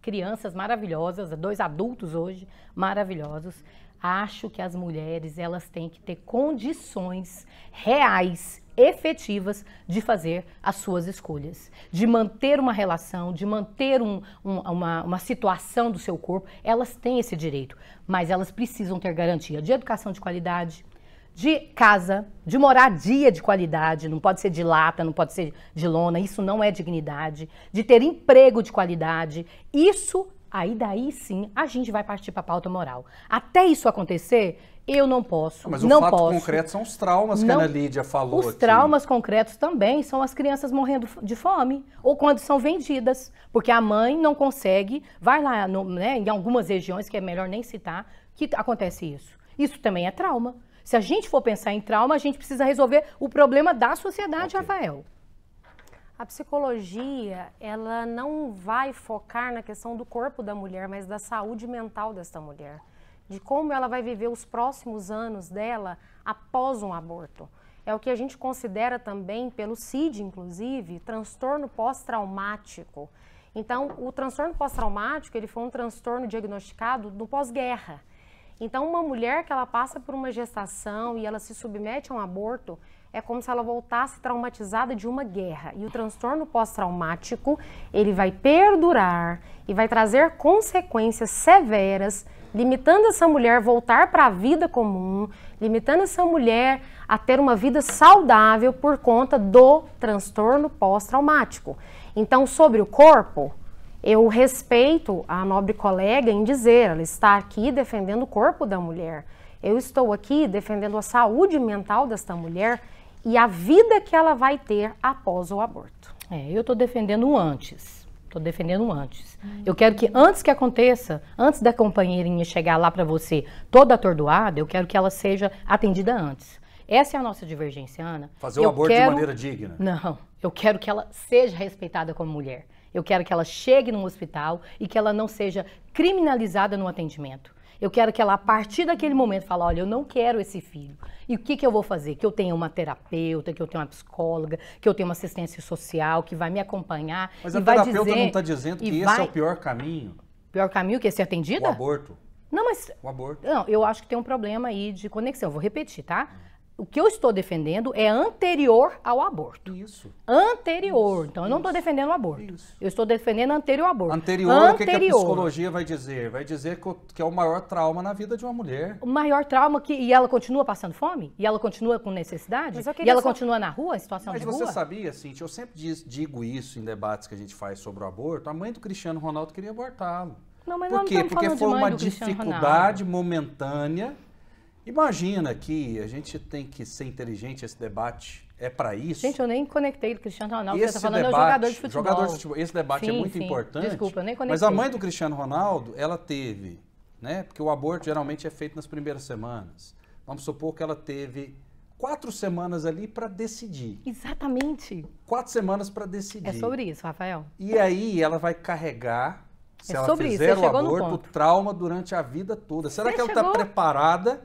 crianças maravilhosas, dois adultos hoje maravilhosos acho que as mulheres elas têm que ter condições reais efetivas de fazer as suas escolhas, de manter uma relação, de manter um, um, uma, uma situação do seu corpo, elas têm esse direito, mas elas precisam ter garantia de educação de qualidade, de casa, de moradia de qualidade, não pode ser de lata, não pode ser de lona, isso não é dignidade, de ter emprego de qualidade, isso Aí daí sim a gente vai partir para a pauta moral. Até isso acontecer, eu não posso. Ah, mas não o fato posso. concreto são os traumas não, que a Ana Lídia falou. Os aqui. traumas concretos também são as crianças morrendo de fome ou quando são vendidas, porque a mãe não consegue, vai lá no, né, em algumas regiões, que é melhor nem citar, que acontece isso. Isso também é trauma. Se a gente for pensar em trauma, a gente precisa resolver o problema da sociedade, okay. Rafael. A psicologia, ela não vai focar na questão do corpo da mulher, mas da saúde mental desta mulher, de como ela vai viver os próximos anos dela após um aborto. É o que a gente considera também pelo CID, inclusive, transtorno pós-traumático. Então, o transtorno pós-traumático, ele foi um transtorno diagnosticado no pós-guerra. Então, uma mulher que ela passa por uma gestação e ela se submete a um aborto, é como se ela voltasse traumatizada de uma guerra. E o transtorno pós-traumático, ele vai perdurar e vai trazer consequências severas, limitando essa mulher voltar para a vida comum, limitando essa mulher a ter uma vida saudável por conta do transtorno pós-traumático. Então, sobre o corpo, eu respeito a nobre colega em dizer, ela está aqui defendendo o corpo da mulher. Eu estou aqui defendendo a saúde mental desta mulher e a vida que ela vai ter após o aborto. É, eu estou defendendo o antes. Estou defendendo o antes. Eu quero que antes que aconteça, antes da companheirinha chegar lá para você toda atordoada, eu quero que ela seja atendida antes. Essa é a nossa divergência, Ana. Fazer o eu aborto quero... de maneira digna. Não, eu quero que ela seja respeitada como mulher. Eu quero que ela chegue num hospital e que ela não seja criminalizada no atendimento. Eu quero que ela, a partir daquele momento, fale: olha, eu não quero esse filho. E o que, que eu vou fazer? Que eu tenha uma terapeuta, que eu tenha uma psicóloga, que eu tenha uma assistência social, que vai me acompanhar. Mas a terapeuta dizer, não está dizendo que esse vai... é o pior caminho. Pior caminho que é ser atendida? O aborto. Não, mas. O aborto. Não, eu acho que tem um problema aí de conexão. Eu vou repetir, tá? o que eu estou defendendo é anterior ao aborto. Isso. Anterior. Isso. Então, eu não estou defendendo o aborto. Isso. Eu estou defendendo anterior ao aborto. Anterior, anterior. o que, que, a psicologia vai dizer? Vai dizer que é o maior trauma na vida de uma mulher. O maior trauma que... E ela continua passando fome? E ela continua com necessidade? E ela só... continua na rua, em situação Mas de rua? Mas você sabia, Cintia, eu sempre diz, digo isso em debates que a gente faz sobre o aborto, a mãe do Cristiano Ronaldo queria abortá-lo. Não, mas Por quê? Porque foi uma dificuldade momentânea Imagina que a gente tem que ser inteligente, esse debate é para isso. Gente, eu nem conectei o Cristiano Ronaldo, esse você tá falando é debate, é jogador de futebol. Jogador de futebol. Esse debate é sim, é muito sim. importante. Desculpa, eu nem conectei. Mas a mãe do Cristiano Ronaldo, ela teve, né? Porque o aborto geralmente é feito nas primeiras semanas. Vamos supor que ela teve quatro semanas ali para decidir. Exatamente. Quatro semanas para decidir. É sobre isso, Rafael. E aí ela vai carregar é se é ela sobre fizer isso, o aborto, o trauma durante a vida toda. Será você que ela está preparada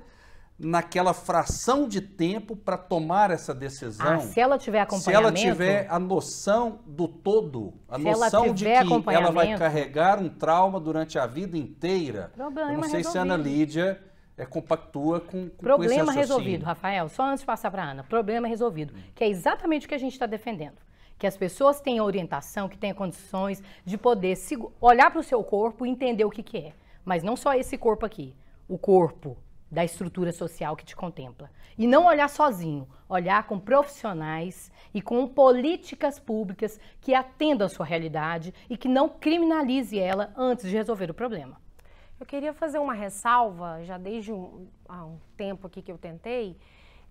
naquela fração de tempo para tomar essa decisão. Ah, se ela tiver acompanhamento. Se ela tiver a noção do todo, a noção de que ela vai carregar um trauma durante a vida inteira. Problema Eu não sei resolvido. se a Ana Lídia é, compactua com, com Problema com resolvido, Rafael. Só antes de passar para a Ana. Problema resolvido, hum. que é exatamente o que a gente está defendendo que as pessoas tenham orientação, que tenham condições de poder olhar para o seu corpo e entender o que, que é. Mas não só esse corpo aqui, o corpo, da estrutura social que te contempla. E não olhar sozinho, olhar com profissionais e com políticas públicas que atendam a sua realidade e que não criminalize ela antes de resolver o problema. Eu queria fazer uma ressalva, já desde um, há um tempo aqui que eu tentei,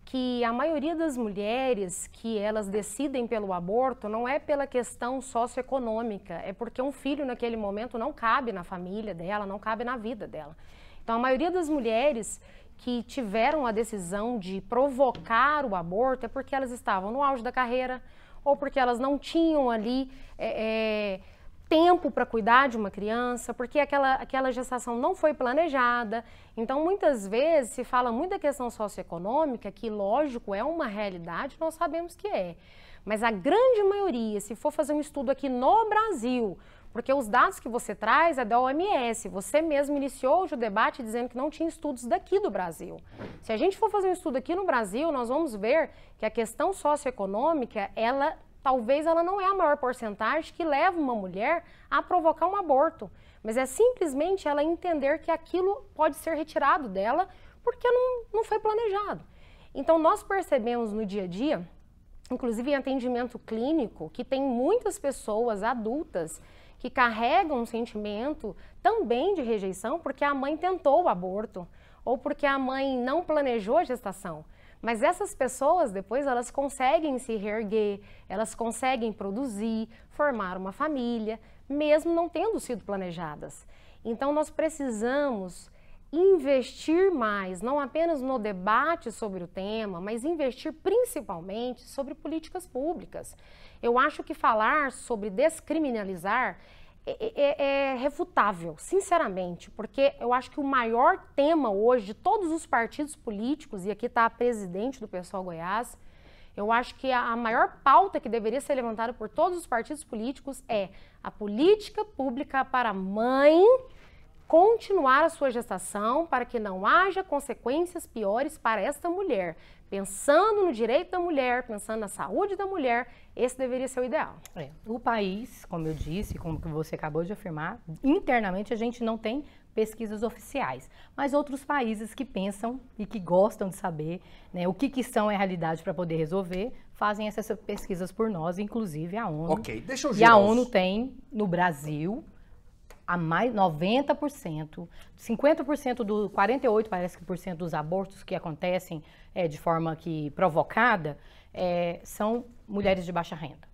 que a maioria das mulheres que elas decidem pelo aborto não é pela questão socioeconômica, é porque um filho naquele momento não cabe na família dela, não cabe na vida dela. Então, a maioria das mulheres que tiveram a decisão de provocar o aborto é porque elas estavam no auge da carreira ou porque elas não tinham ali é, é, tempo para cuidar de uma criança, porque aquela, aquela gestação não foi planejada. Então, muitas vezes se fala muito da questão socioeconômica, que, lógico, é uma realidade, nós sabemos que é. Mas a grande maioria, se for fazer um estudo aqui no Brasil, porque os dados que você traz é da OMS. Você mesmo iniciou hoje o debate dizendo que não tinha estudos daqui do Brasil. Se a gente for fazer um estudo aqui no Brasil, nós vamos ver que a questão socioeconômica, ela talvez ela não é a maior porcentagem que leva uma mulher a provocar um aborto, mas é simplesmente ela entender que aquilo pode ser retirado dela porque não, não foi planejado. Então, nós percebemos no dia a dia, inclusive em atendimento clínico, que tem muitas pessoas adultas que carregam um sentimento também de rejeição porque a mãe tentou o aborto ou porque a mãe não planejou a gestação. Mas essas pessoas depois elas conseguem se reerguer, elas conseguem produzir, formar uma família, mesmo não tendo sido planejadas. Então nós precisamos investir mais, não apenas no debate sobre o tema, mas investir principalmente sobre políticas públicas. Eu acho que falar sobre descriminalizar é, é, é, é refutável, sinceramente, porque eu acho que o maior tema hoje de todos os partidos políticos, e aqui está a presidente do Pessoal Goiás, eu acho que a, maior pauta que deveria ser levantada por todos os partidos políticos é a política pública para mãe continuar a sua gestação para que não haja consequências piores para esta mulher. Pensando no direito da mulher, pensando na saúde da mulher, esse deveria ser o ideal. É. O país, como eu disse, como você acabou de afirmar, internamente a gente não tem pesquisas oficiais, mas outros países que pensam e que gostam de saber né, o que, que são a realidade para poder resolver, fazem essas pesquisas por nós, inclusive a ONU. Ok, deixa eu girar E a os... ONU tem no Brasil a mais 90%, 50% do 48 parece que por cento dos abortos que acontecem é, de forma que provocada é, são mulheres de baixa renda.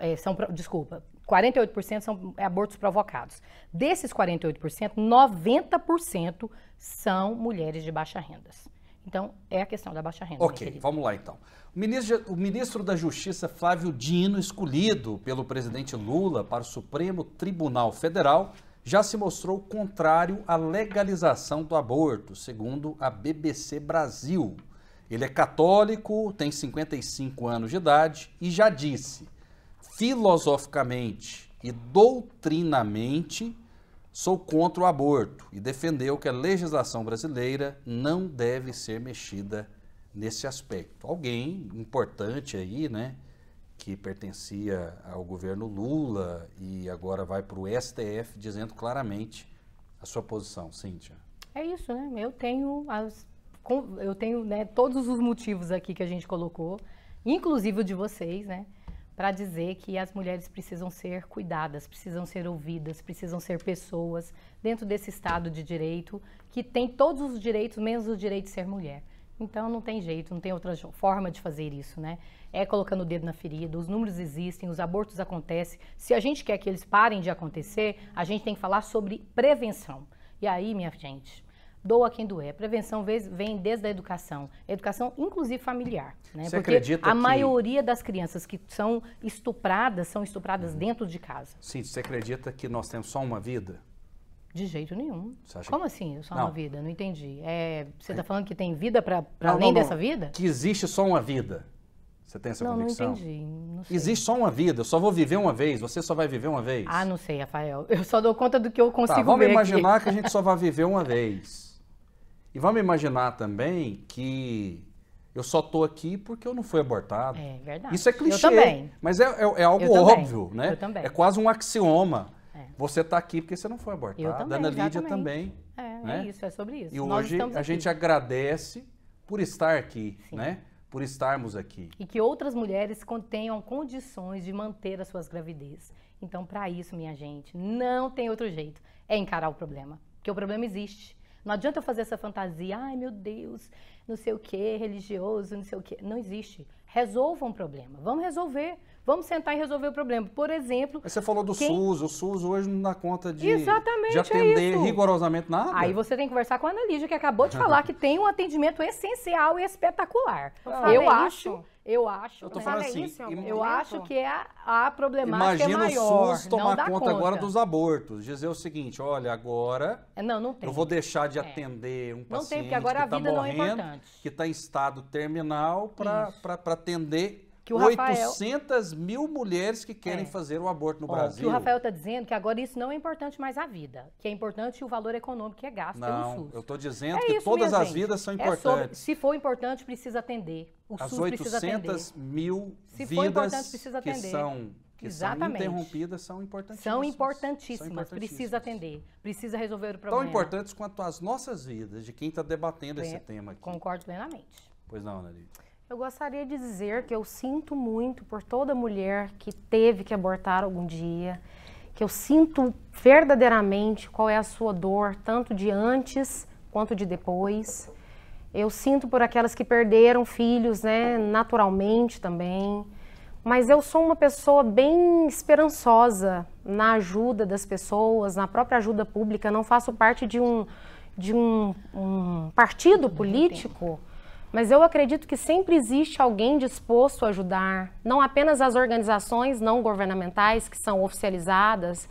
É, são, desculpa, 48% são abortos provocados. Desses 48%, 90% são mulheres de baixa renda. Então, é a questão da baixa renda. Né, ok, vamos lá então. O ministro, o ministro da Justiça, Flávio Dino, escolhido pelo presidente Lula para o Supremo Tribunal Federal, já se mostrou contrário à legalização do aborto, segundo a BBC Brasil. Ele é católico, tem 55 anos de idade e já disse, filosoficamente e doutrinamente, Sou contra o aborto e defendeu que a legislação brasileira não deve ser mexida nesse aspecto. Alguém importante aí, né, que pertencia ao governo Lula e agora vai para o STF dizendo claramente a sua posição, Cíntia. É isso, né? Eu tenho as eu tenho né, todos os motivos aqui que a gente colocou, inclusive o de vocês, né? para dizer que as mulheres precisam ser cuidadas, precisam ser ouvidas, precisam ser pessoas dentro desse Estado de direito que tem todos os direitos, menos o direito de ser mulher. Então não tem jeito, não tem outra forma de fazer isso, né? É colocando o dedo na ferida, os números existem, os abortos acontecem. Se a gente quer que eles parem de acontecer, a gente tem que falar sobre prevenção. E aí, minha gente, doa quem doer. A prevenção vem desde a educação, educação inclusive familiar. Né? Você Porque acredita a que... maioria das crianças que são estupradas, são estupradas uhum. dentro de casa. Sim, você acredita que nós temos só uma vida? De jeito nenhum. Como que... assim só não. uma vida? Não entendi. É, você está é falando que tem vida para além não, dessa vida? Que existe só uma vida. Você tem essa não, convicção? Não, entendi. Não Existe só uma vida, eu só vou viver uma vez, você só vai viver uma vez. Ah, não sei, Rafael. Eu só dou conta do que eu tá, consigo tá, vamos imaginar aqui. que a gente só vai viver uma vez. E vamos imaginar também que eu só tô aqui porque eu não fui abortado. É verdade. Isso é clichê. Eu também. Mas é, é, é algo eu óbvio, também. né? Eu também. É quase um axioma. É. Você está aqui porque você não foi abortado. Eu também, a Ana Lídia também. É, é né? é isso, é sobre isso. E Nós hoje a aqui. gente agradece por estar aqui, Sim. né? Por estarmos aqui. E que outras mulheres tenham condições de manter as suas gravidez. Então, para isso, minha gente, não tem outro jeito. É encarar o problema. Porque o problema existe. Não adianta eu fazer essa fantasia, ai meu Deus, não sei o que, religioso, não sei o que. Não existe. Resolva um problema. Vamos resolver. Vamos sentar e resolver o problema. Por exemplo. você falou do quem... SUS, o SUS hoje não dá conta de, Exatamente de é atender é rigorosamente nada. Aí você tem que conversar com a Ana Lígia, que acabou de falar que tem um atendimento essencial e espetacular. eu acho. Eu acho. Eu, tô né? falando assim, isso, eu acho que é a, a problemática é Imagina é maior. o SUS tomar conta, conta, agora dos abortos. Dizer o seguinte, olha, agora é, não, não tem. eu vou deixar de é. atender um paciente tem, que está morrendo, é que está em estado terminal para atender que o 800 Rafael... mil mulheres que querem é. fazer o aborto no Ó, Brasil. o Rafael está dizendo que agora isso não é importante mais a vida, que é importante o valor econômico que é gasto não, pelo SUS. eu estou dizendo é que isso, todas as gente. vidas são importantes. É sobre, se for importante, precisa atender. O as SUS 800 mil se vidas que são que Exatamente. são interrompidas são importantíssimas. São importantíssimas, precisa atender, precisa resolver o problema. Tão importantes quanto as nossas vidas, de quem está debatendo esse tema aqui. Concordo plenamente. Pois não, Ana Lívia. Eu gostaria de dizer que eu sinto muito por toda mulher que teve que abortar algum dia, que eu sinto verdadeiramente qual é a sua dor, tanto de antes quanto de depois. Eu sinto por aquelas que perderam filhos, né, naturalmente também. Mas eu sou uma pessoa bem esperançosa na ajuda das pessoas, na própria ajuda pública. Não faço parte de um, de um, um partido político mas eu acredito que sempre existe alguém disposto a ajudar, não apenas as organizações não governamentais que são oficializadas,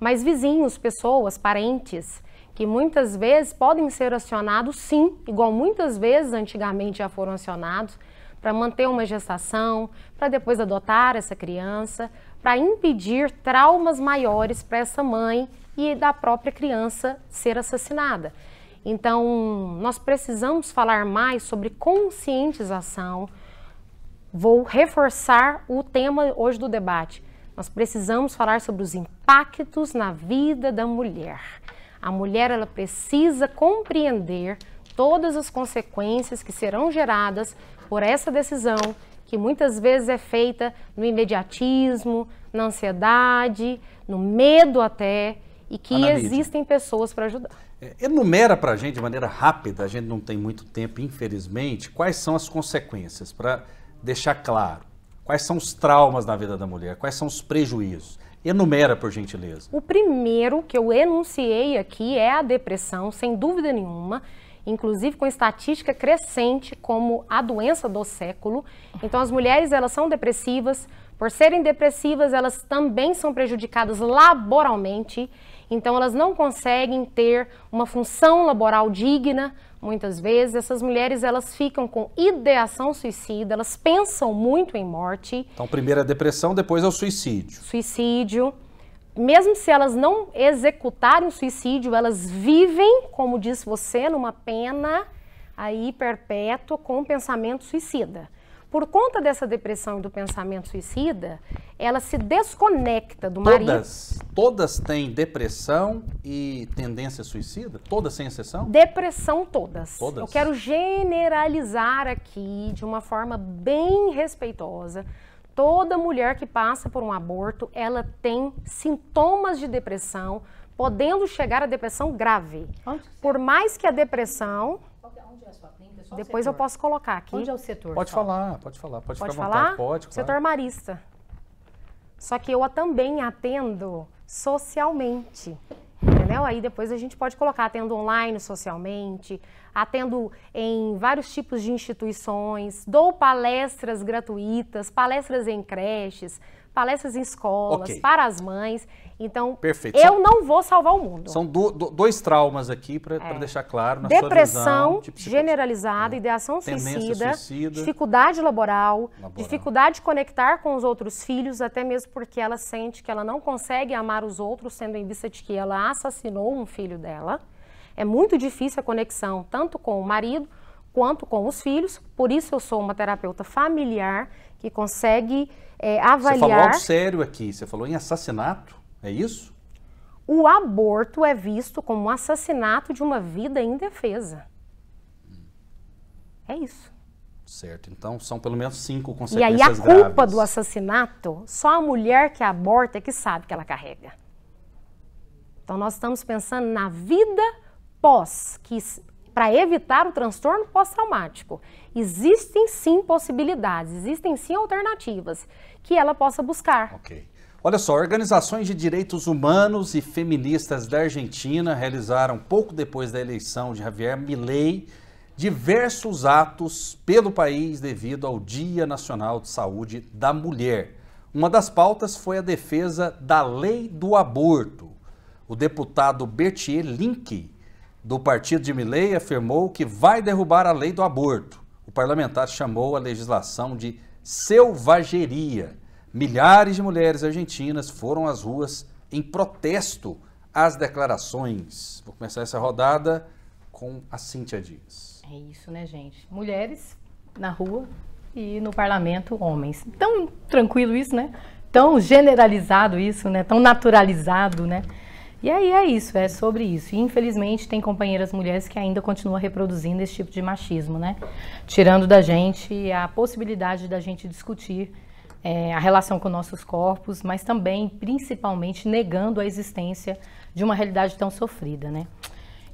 mas vizinhos, pessoas, parentes, que muitas vezes podem ser acionados sim, igual muitas vezes antigamente já foram acionados, para manter uma gestação, para depois adotar essa criança, para impedir traumas maiores para essa mãe e da própria criança ser assassinada. Então, nós precisamos falar mais sobre conscientização. Vou reforçar o tema hoje do debate. Nós precisamos falar sobre os impactos na vida da mulher. A mulher ela precisa compreender todas as consequências que serão geradas por essa decisão que muitas vezes é feita no imediatismo, na ansiedade, no medo até, e que existem pessoas para ajudar. É, enumera para a gente de maneira rápida, a gente não tem muito tempo, infelizmente, quais são as consequências, para deixar claro. Quais são os traumas na vida da mulher? Quais são os prejuízos? Enumera, por gentileza. O primeiro que eu enunciei aqui é a depressão, sem dúvida nenhuma, inclusive com estatística crescente como a doença do século. Então, as mulheres elas são depressivas. Por serem depressivas, elas também são prejudicadas laboralmente. Então, elas não conseguem ter uma função laboral digna. Muitas vezes, essas mulheres elas ficam com ideação suicida, elas pensam muito em morte. Então, primeiro a depressão, depois é o suicídio. Suicídio mesmo se elas não executarem o suicídio, elas vivem, como disse você, numa pena aí perpétua com o pensamento suicida por conta dessa depressão e do pensamento suicida, ela se desconecta do todas, marido. Todas têm depressão e tendência suicida? Todas sem exceção? Depressão todas. todas. Eu quero generalizar aqui de uma forma bem respeitosa. Toda mulher que passa por um aborto, ela tem sintomas de depressão, podendo chegar à depressão grave. Por mais que a depressão depois eu posso colocar aqui. Onde é o setor? Pode falar, pode falar. Pode, pode falar? Vontade, pode, claro. Setor marista. Só que eu também atendo socialmente. Entendeu? Aí depois a gente pode colocar atendo online socialmente, atendo em vários tipos de instituições, dou palestras gratuitas, palestras em creches, palestras em escolas, okay. para as mães. Então, Perfeito. eu não vou salvar o mundo. São do, do, dois traumas aqui para é. deixar claro. Na Depressão visão, generalizada, é. ideação suicida, suicida, dificuldade laboral, laboral, dificuldade de conectar com os outros filhos, até mesmo porque ela sente que ela não consegue amar os outros, sendo em vista de que ela assassinou um filho dela. É muito difícil a conexão, tanto com o marido quanto com os filhos. Por isso, eu sou uma terapeuta familiar que consegue é, avaliar. Você falou algo sério aqui, você falou em assassinato, é isso? O aborto é visto como um assassinato de uma vida indefesa. É isso. Certo, então são pelo menos cinco consequências graves. E aí a graves. culpa do assassinato, só a mulher que aborta é que sabe que ela carrega. Então nós estamos pensando na vida pós, que para evitar o transtorno pós-traumático. Existem sim possibilidades, existem sim alternativas que ela possa buscar. Ok. Olha só, organizações de direitos humanos e feministas da Argentina realizaram, pouco depois da eleição de Javier Milei, diversos atos pelo país devido ao Dia Nacional de Saúde da Mulher. Uma das pautas foi a defesa da lei do aborto. O deputado Bertier Link, do partido de Milei, afirmou que vai derrubar a lei do aborto. O parlamentar chamou a legislação de selvageria. Milhares de mulheres argentinas foram às ruas em protesto às declarações. Vou começar essa rodada com a Cíntia Dias. É isso, né, gente? Mulheres na rua e no parlamento, homens. Tão tranquilo isso, né? Tão generalizado isso, né? Tão naturalizado, né? E aí é isso, é sobre isso. E, infelizmente tem companheiras mulheres que ainda continuam reproduzindo esse tipo de machismo, né? Tirando da gente a possibilidade da gente discutir é, a relação com nossos corpos, mas também, principalmente, negando a existência de uma realidade tão sofrida, né?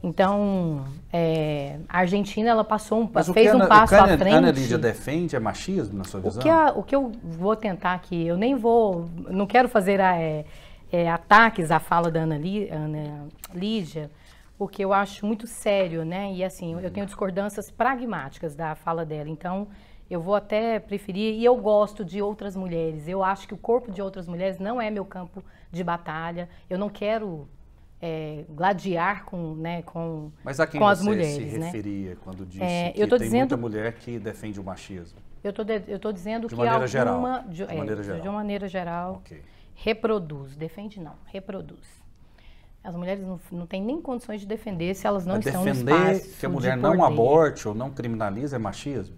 Então, é, a Argentina ela passou um, Mas fez um passo à frente. Ana Lídia defende é machismo na sua visão? O que, a, o que eu vou tentar aqui, eu nem vou, não quero fazer a, é, é, ataques à fala da Ana, Lí Ana Lígia, porque eu acho muito sério, né? E assim, eu tenho discordâncias pragmáticas da fala dela. Então, eu vou até preferir, e eu gosto de outras mulheres. Eu acho que o corpo de outras mulheres não é meu campo de batalha. Eu não quero é, gladiar com, né, com, Mas a quem com as mulheres. se né? referia né? quando disse é, que tem muita mulher que defende o machismo? Eu estou dizendo de que alguma... Geral. De, de, é, maneira geral. De uma maneira geral. Okay reproduz. Defende não, reproduz. As mulheres não, não têm nem condições de defender se elas não é estão defender no espaço que a mulher não aborte ou não criminaliza é machismo?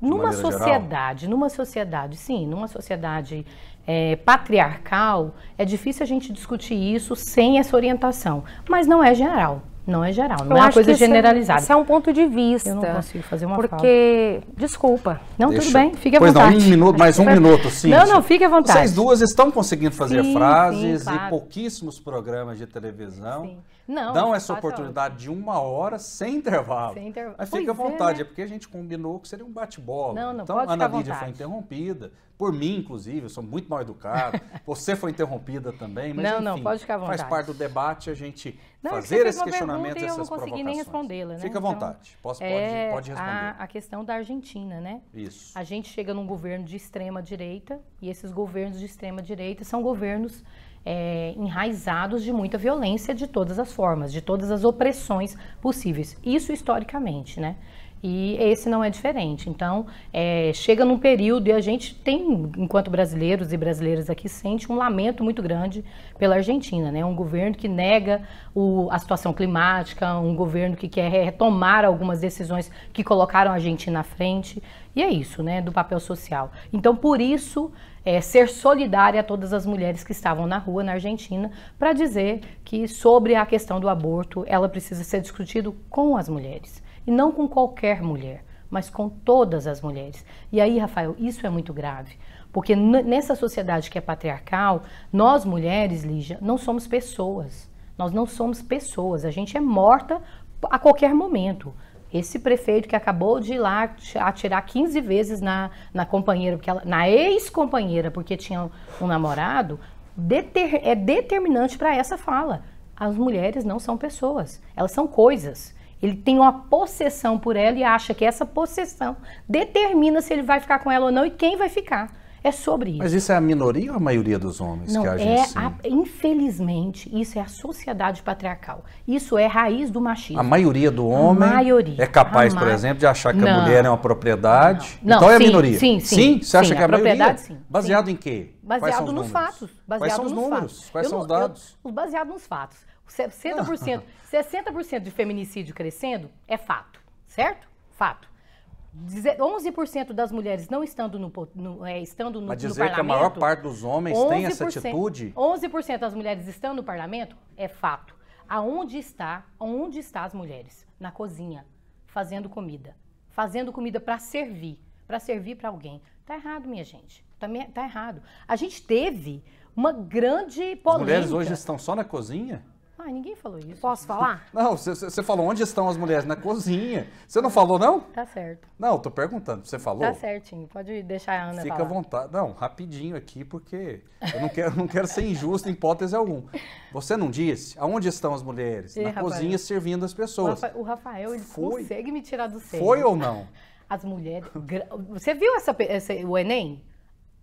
Numa sociedade, geral. numa sociedade, sim, numa sociedade é, patriarcal, é difícil a gente discutir isso sem essa orientação, mas não é geral. Não é geral, não eu é uma coisa é generalizada. Isso é, um ponto de vista. Eu não consigo fazer uma porque, fala. desculpa. Não, Deixa. tudo bem, fique à pois vontade. Pois não, um minuto, mais um minuto, sim. Não, não, fique à vontade. Vocês duas estão conseguindo fazer sim, frases sim, claro. e pouquíssimos programas de televisão. Sim. Não. Dão essa oportunidade de uma hora sem intervalo. Sem intervalo. Mas fica à é, vontade, é, né? é, porque a gente combinou que seria um bate-bola. Não, não, então, pode a Ana Lídia foi interrompida. Por mim, inclusive, eu sou muito mal educado. Você foi interrompida também, mas não, enfim, não, pode ficar à vontade. faz parte do debate a gente não, fazer esse questionamento, essas eu não consegui nem respondê-la, né? Fica à então, vontade, Posso, é, pode, pode responder. A, a questão da Argentina, né? Isso. A gente chega num governo de extrema direita e esses governos de extrema direita são governos é, enraizados de muita violência de todas as formas, de todas as opressões possíveis. Isso historicamente, né? E esse não é diferente. Então, é, chega num período e a gente tem, enquanto brasileiros e brasileiras aqui, sente um lamento muito grande pela Argentina, né? Um governo que nega o, a situação climática, um governo que quer retomar algumas decisões que colocaram a Argentina à frente. E é isso, né? Do papel social. Então, por isso, é, ser solidária a todas as mulheres que estavam na rua na Argentina para dizer que sobre a questão do aborto ela precisa ser discutido com as mulheres. E não com qualquer mulher, mas com todas as mulheres. E aí, Rafael, isso é muito grave. Porque nessa sociedade que é patriarcal, nós mulheres, Lígia, não somos pessoas. Nós não somos pessoas. A gente é morta a qualquer momento. Esse prefeito que acabou de ir lá atirar 15 vezes na, na companheira, porque ela, na ex-companheira, porque tinha um namorado, deter, é determinante para essa fala. As mulheres não são pessoas, elas são coisas. Ele tem uma possessão por ela e acha que essa possessão determina se ele vai ficar com ela ou não e quem vai ficar. É sobre isso. Mas isso é a minoria ou a maioria dos homens não, que agem é assim? A, infelizmente, isso é a sociedade patriarcal. Isso é raiz do machismo. A maioria do homem maioria, é capaz, por exemplo, de achar que não, a mulher é uma propriedade. Não, então é sim, a minoria. Sim, sim. Sim? Você sim, acha que é a, a maioria? Sim, Baseado em quê? Baseado nos fatos. Quais são os números? Fatos. Quais são não, os dados? Eu, baseado nos fatos. 60%, 60% de feminicídio crescendo é fato, certo? Fato. 11% das mulheres não estando no, no é, estando no, Mas dizer no parlamento, que a maior parte dos homens tem essa atitude? 11% das mulheres estão no parlamento é fato. Aonde está, onde está as mulheres? Na cozinha, fazendo comida, fazendo comida para servir, para servir para alguém. Tá errado, minha gente. Tá, tá errado. A gente teve uma grande polêmica. As mulheres hoje estão só na cozinha? Ah, ninguém falou isso. Posso falar? Não, você falou onde estão as mulheres? Na cozinha. Você não falou, não? Tá certo. Não, tô perguntando. Você falou? Tá certinho. Pode deixar a Ana Fica falar. à vontade. Não, rapidinho aqui, porque eu não quero, não quero ser injusto em hipótese alguma. Você não disse aonde estão as mulheres? E, Na cozinha servindo as pessoas. O Rafael, ele Foi? consegue me tirar do sério. Foi ou não? As mulheres... Você viu essa, essa o Enem?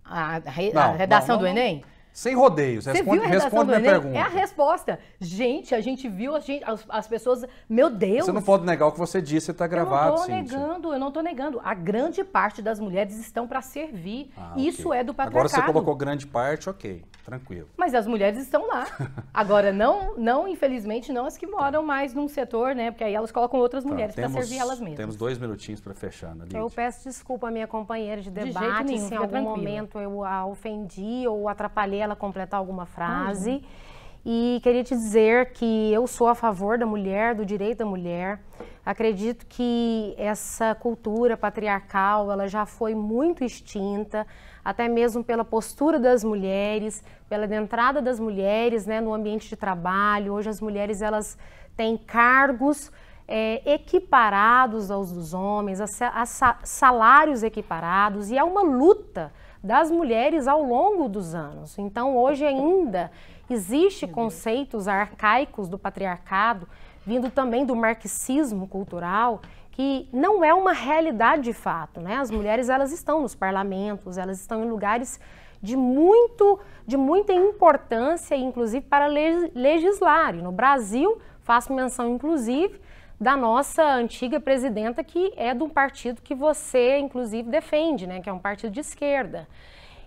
A, não, a redação não, não, do Enem? Sem rodeios, Você responde, viu a responde minha Enem? pergunta. É a resposta. Gente, a gente viu as, as, as, pessoas. Meu Deus! Você não pode negar o que você disse, está gravado. Eu não estou negando, eu não estou negando. A grande parte das mulheres estão para servir. Ah, Isso okay. é do patriarcado. Agora você colocou grande parte, ok. Tranquilo. Mas as mulheres estão lá. Agora, não, não infelizmente, não as que moram mais num setor, né? Porque aí elas colocam outras tá, mulheres para servir elas mesmas. Temos dois minutinhos para fechar, Eu peço desculpa à minha companheira de debate de nenhum, se em algum tranquilo. momento eu a ofendi ou atrapalhei ela a completar alguma frase. Uhum. E queria te dizer que eu sou a favor da mulher, do direito da mulher. Acredito que essa cultura patriarcal, ela já foi muito extinta, até mesmo pela postura das mulheres, pela entrada das mulheres, né, no ambiente de trabalho. Hoje as mulheres elas têm cargos é, equiparados aos dos homens, a, a salários equiparados e é uma luta das mulheres ao longo dos anos. Então, hoje ainda Existem conceitos arcaicos do patriarcado, vindo também do marxismo cultural, que não é uma realidade de fato, né? As mulheres elas estão nos parlamentos, elas estão em lugares de muito, de muita importância, inclusive para legislar. E no Brasil, faço menção inclusive da nossa antiga presidenta que é de um partido que você inclusive defende, né, que é um partido de esquerda.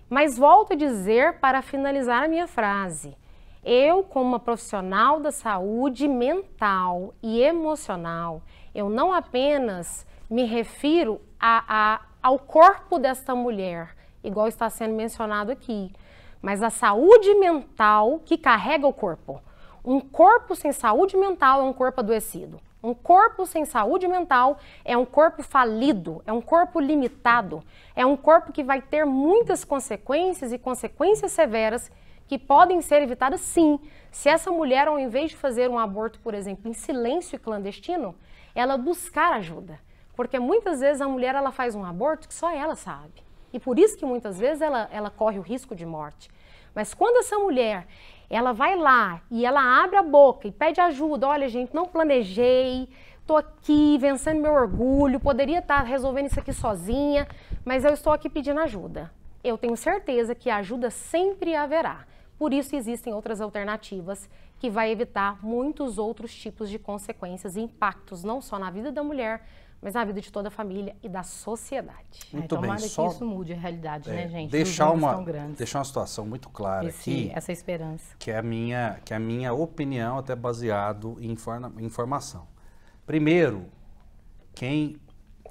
Mas volto a dizer para finalizar a minha frase, eu, como uma profissional da saúde mental e emocional, eu não apenas me refiro a, a, ao corpo desta mulher, igual está sendo mencionado aqui, mas a saúde mental que carrega o corpo. Um corpo sem saúde mental é um corpo adoecido. Um corpo sem saúde mental é um corpo falido, é um corpo limitado, é um corpo que vai ter muitas consequências e consequências severas que podem ser evitadas sim. Se essa mulher, ao invés de fazer um aborto, por exemplo, em silêncio e clandestino, ela buscar ajuda. Porque muitas vezes a mulher ela faz um aborto que só ela sabe. E por isso que muitas vezes ela, ela corre o risco de morte. Mas quando essa mulher ela vai lá e ela abre a boca e pede ajuda, olha gente, não planejei, estou aqui vencendo meu orgulho, poderia estar tá resolvendo isso aqui sozinha, mas eu estou aqui pedindo ajuda. Eu tenho certeza que ajuda sempre haverá. Por isso existem outras alternativas que vai evitar muitos outros tipos de consequências e impactos não só na vida da mulher, mas na vida de toda a família e da sociedade. Muito é, bem. Só que isso mude a realidade, né, é, né, gente? Deixar uma, deixar uma situação muito clara Esse, aqui. Essa esperança. Que é a minha, que é a minha opinião, até baseado em informa, informação. Primeiro, quem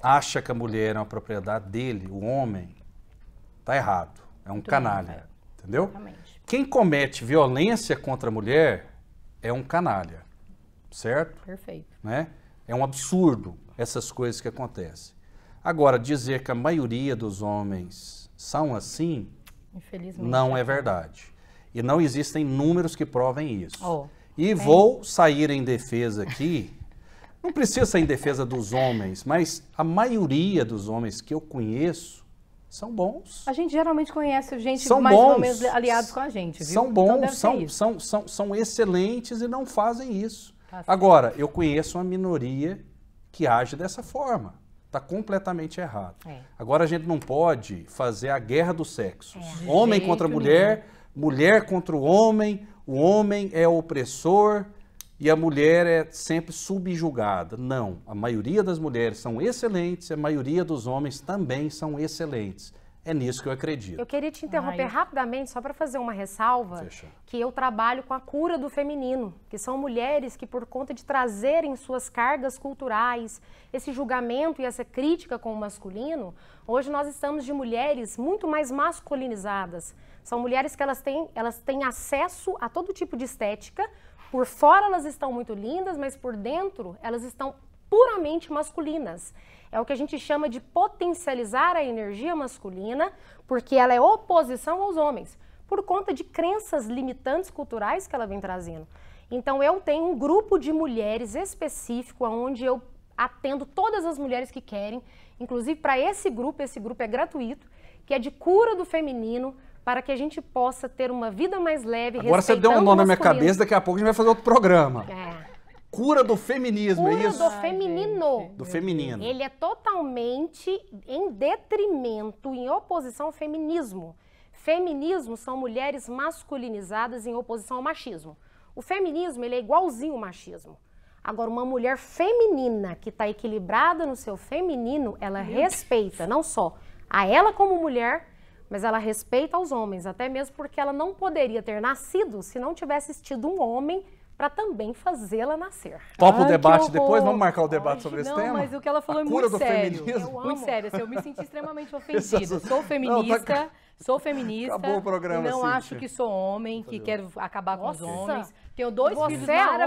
acha que a mulher é uma propriedade dele, o homem, tá errado. É um muito canalha, bem, entendeu? Exatamente. Quem comete violência contra a mulher é um canalha, certo? Perfeito. Né? É um absurdo essas coisas que acontecem. Agora, dizer que a maioria dos homens são assim, Infelizmente. não é verdade. E não existem números que provem isso. Oh, e bem. vou sair em defesa aqui, não precisa sair em defesa dos homens, mas a maioria dos homens que eu conheço são bons. A gente geralmente conhece gente são mais bons. ou menos aliados com a gente, viu? São então bons, então são, são, são, são excelentes e não fazem isso. Tá Agora, eu conheço uma minoria que age dessa forma. Está completamente errado. É. Agora, a gente não pode fazer a guerra dos sexos. É, homem contra mulher, nenhum. mulher contra o homem, o homem é opressor, e a mulher é sempre subjugada. Não, a maioria das mulheres são excelentes, a maioria dos homens também são excelentes. É nisso que eu acredito. Eu queria te interromper Ai. rapidamente só para fazer uma ressalva Fecha. que eu trabalho com a cura do feminino, que são mulheres que por conta de trazerem suas cargas culturais, esse julgamento e essa crítica com o masculino, hoje nós estamos de mulheres muito mais masculinizadas. São mulheres que elas têm, elas têm acesso a todo tipo de estética, por fora elas estão muito lindas, mas por dentro elas estão puramente masculinas. É o que a gente chama de potencializar a energia masculina, porque ela é oposição aos homens, por conta de crenças limitantes culturais que ela vem trazendo. Então eu tenho um grupo de mulheres específico onde eu atendo todas as mulheres que querem, inclusive para esse grupo, esse grupo é gratuito, que é de cura do feminino, para que a gente possa ter uma vida mais leve. Agora você deu um nó na minha cabeça, daqui a pouco a gente vai fazer outro programa. É. Cura do feminismo, é Cura é isso? Cura do feminino. do feminino. Ele é totalmente em detrimento, em oposição ao feminismo. Feminismo são mulheres masculinizadas em oposição ao machismo. O feminismo ele é igualzinho ao machismo. Agora, uma mulher feminina que está equilibrada no seu feminino, ela Meu respeita Deus. não só a ela como mulher, mas ela respeita os homens, até mesmo porque ela não poderia ter nascido se não tivesse tido um homem para também fazê-la nascer. Topa o debate depois? Vamos marcar o debate Ai, sobre não, esse tema? Não, mas o que ela falou é muito sério. Feminismo. Eu muito sério, assim, eu me senti extremamente ofendida. Sou feminista, não, tá... sou feminista. Acabou o programa, Não Cíntia. acho que sou homem, que quero acabar Nossa. com os homens tenho dois Você filhos maravilhosos.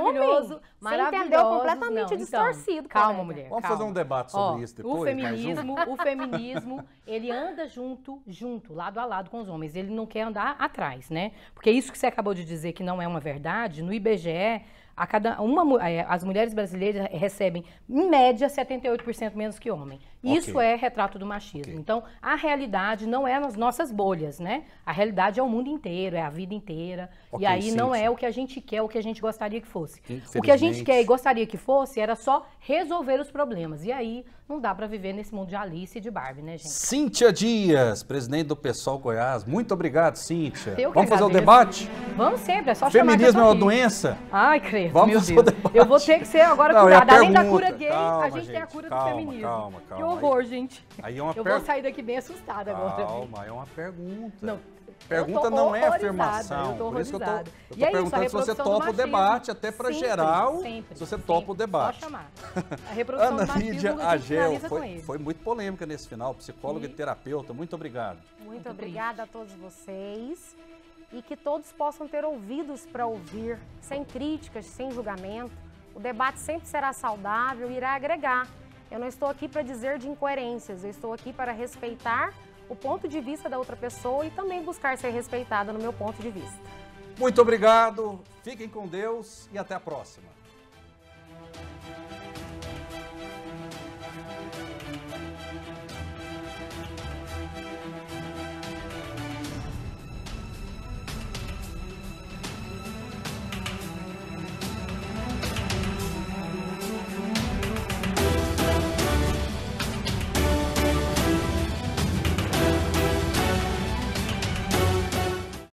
É maravilhosos. Você entendeu completamente não, então, distorcido. Então, calma, mulher. Vamos calma. fazer um debate sobre Ó, isso depois. O feminismo, o feminismo, ele anda junto, junto, lado a lado com os homens. Ele não quer andar atrás, né? Porque isso que você acabou de dizer que não é uma verdade, no IBGE a cada uma é, as mulheres brasileiras recebem em média 78% menos que homem. Isso okay. é retrato do machismo. Okay. Então, a realidade não é nas nossas bolhas, né? A realidade é o mundo inteiro, é a vida inteira. Okay, e aí sim, não é sim. é o que a gente quer, o que a gente gostaria que fosse. O que a gente quer e gostaria que fosse era só resolver os problemas. E aí não dá para viver nesse mundo de Alice e de Barbie, né, gente? Cíntia Dias, presidente do Pessoal Goiás. Muito obrigado, Cíntia. Eu Vamos fazer o debate? Vamos sempre, é só Feminismo é uma doença? Ai, credo. Vamos fazer o debate. Eu vou ter que ser agora não, é cuidada. Além da cura gay, calma, a gente, gente, tem a cura calma, do feminismo. Calma, calma. Eu horror, aí, gente. Aí é uma Eu per... vou sair daqui bem assustada Calma, agora. Calma, é uma pergunta. Não. Pergunta não é afirmação. Por isso que eu tô, eu tô e é perguntando isso, se você topa o debate, até para geral, sempre, se você sempre, topa o debate. Só chamar. A reprodução Ana Lídia Agel foi, foi, muito polêmica nesse final, psicóloga e, e terapeuta. Muito obrigado. Muito, muito obrigada a todos vocês. E que todos possam ter ouvidos para ouvir, sem críticas, sem julgamento. O debate sempre será saudável e irá agregar. Eu não estou aqui para dizer de incoerências, eu estou aqui para respeitar o ponto de vista da outra pessoa e também buscar ser respeitada no meu ponto de vista. Muito obrigado, fiquem com Deus e até a próxima.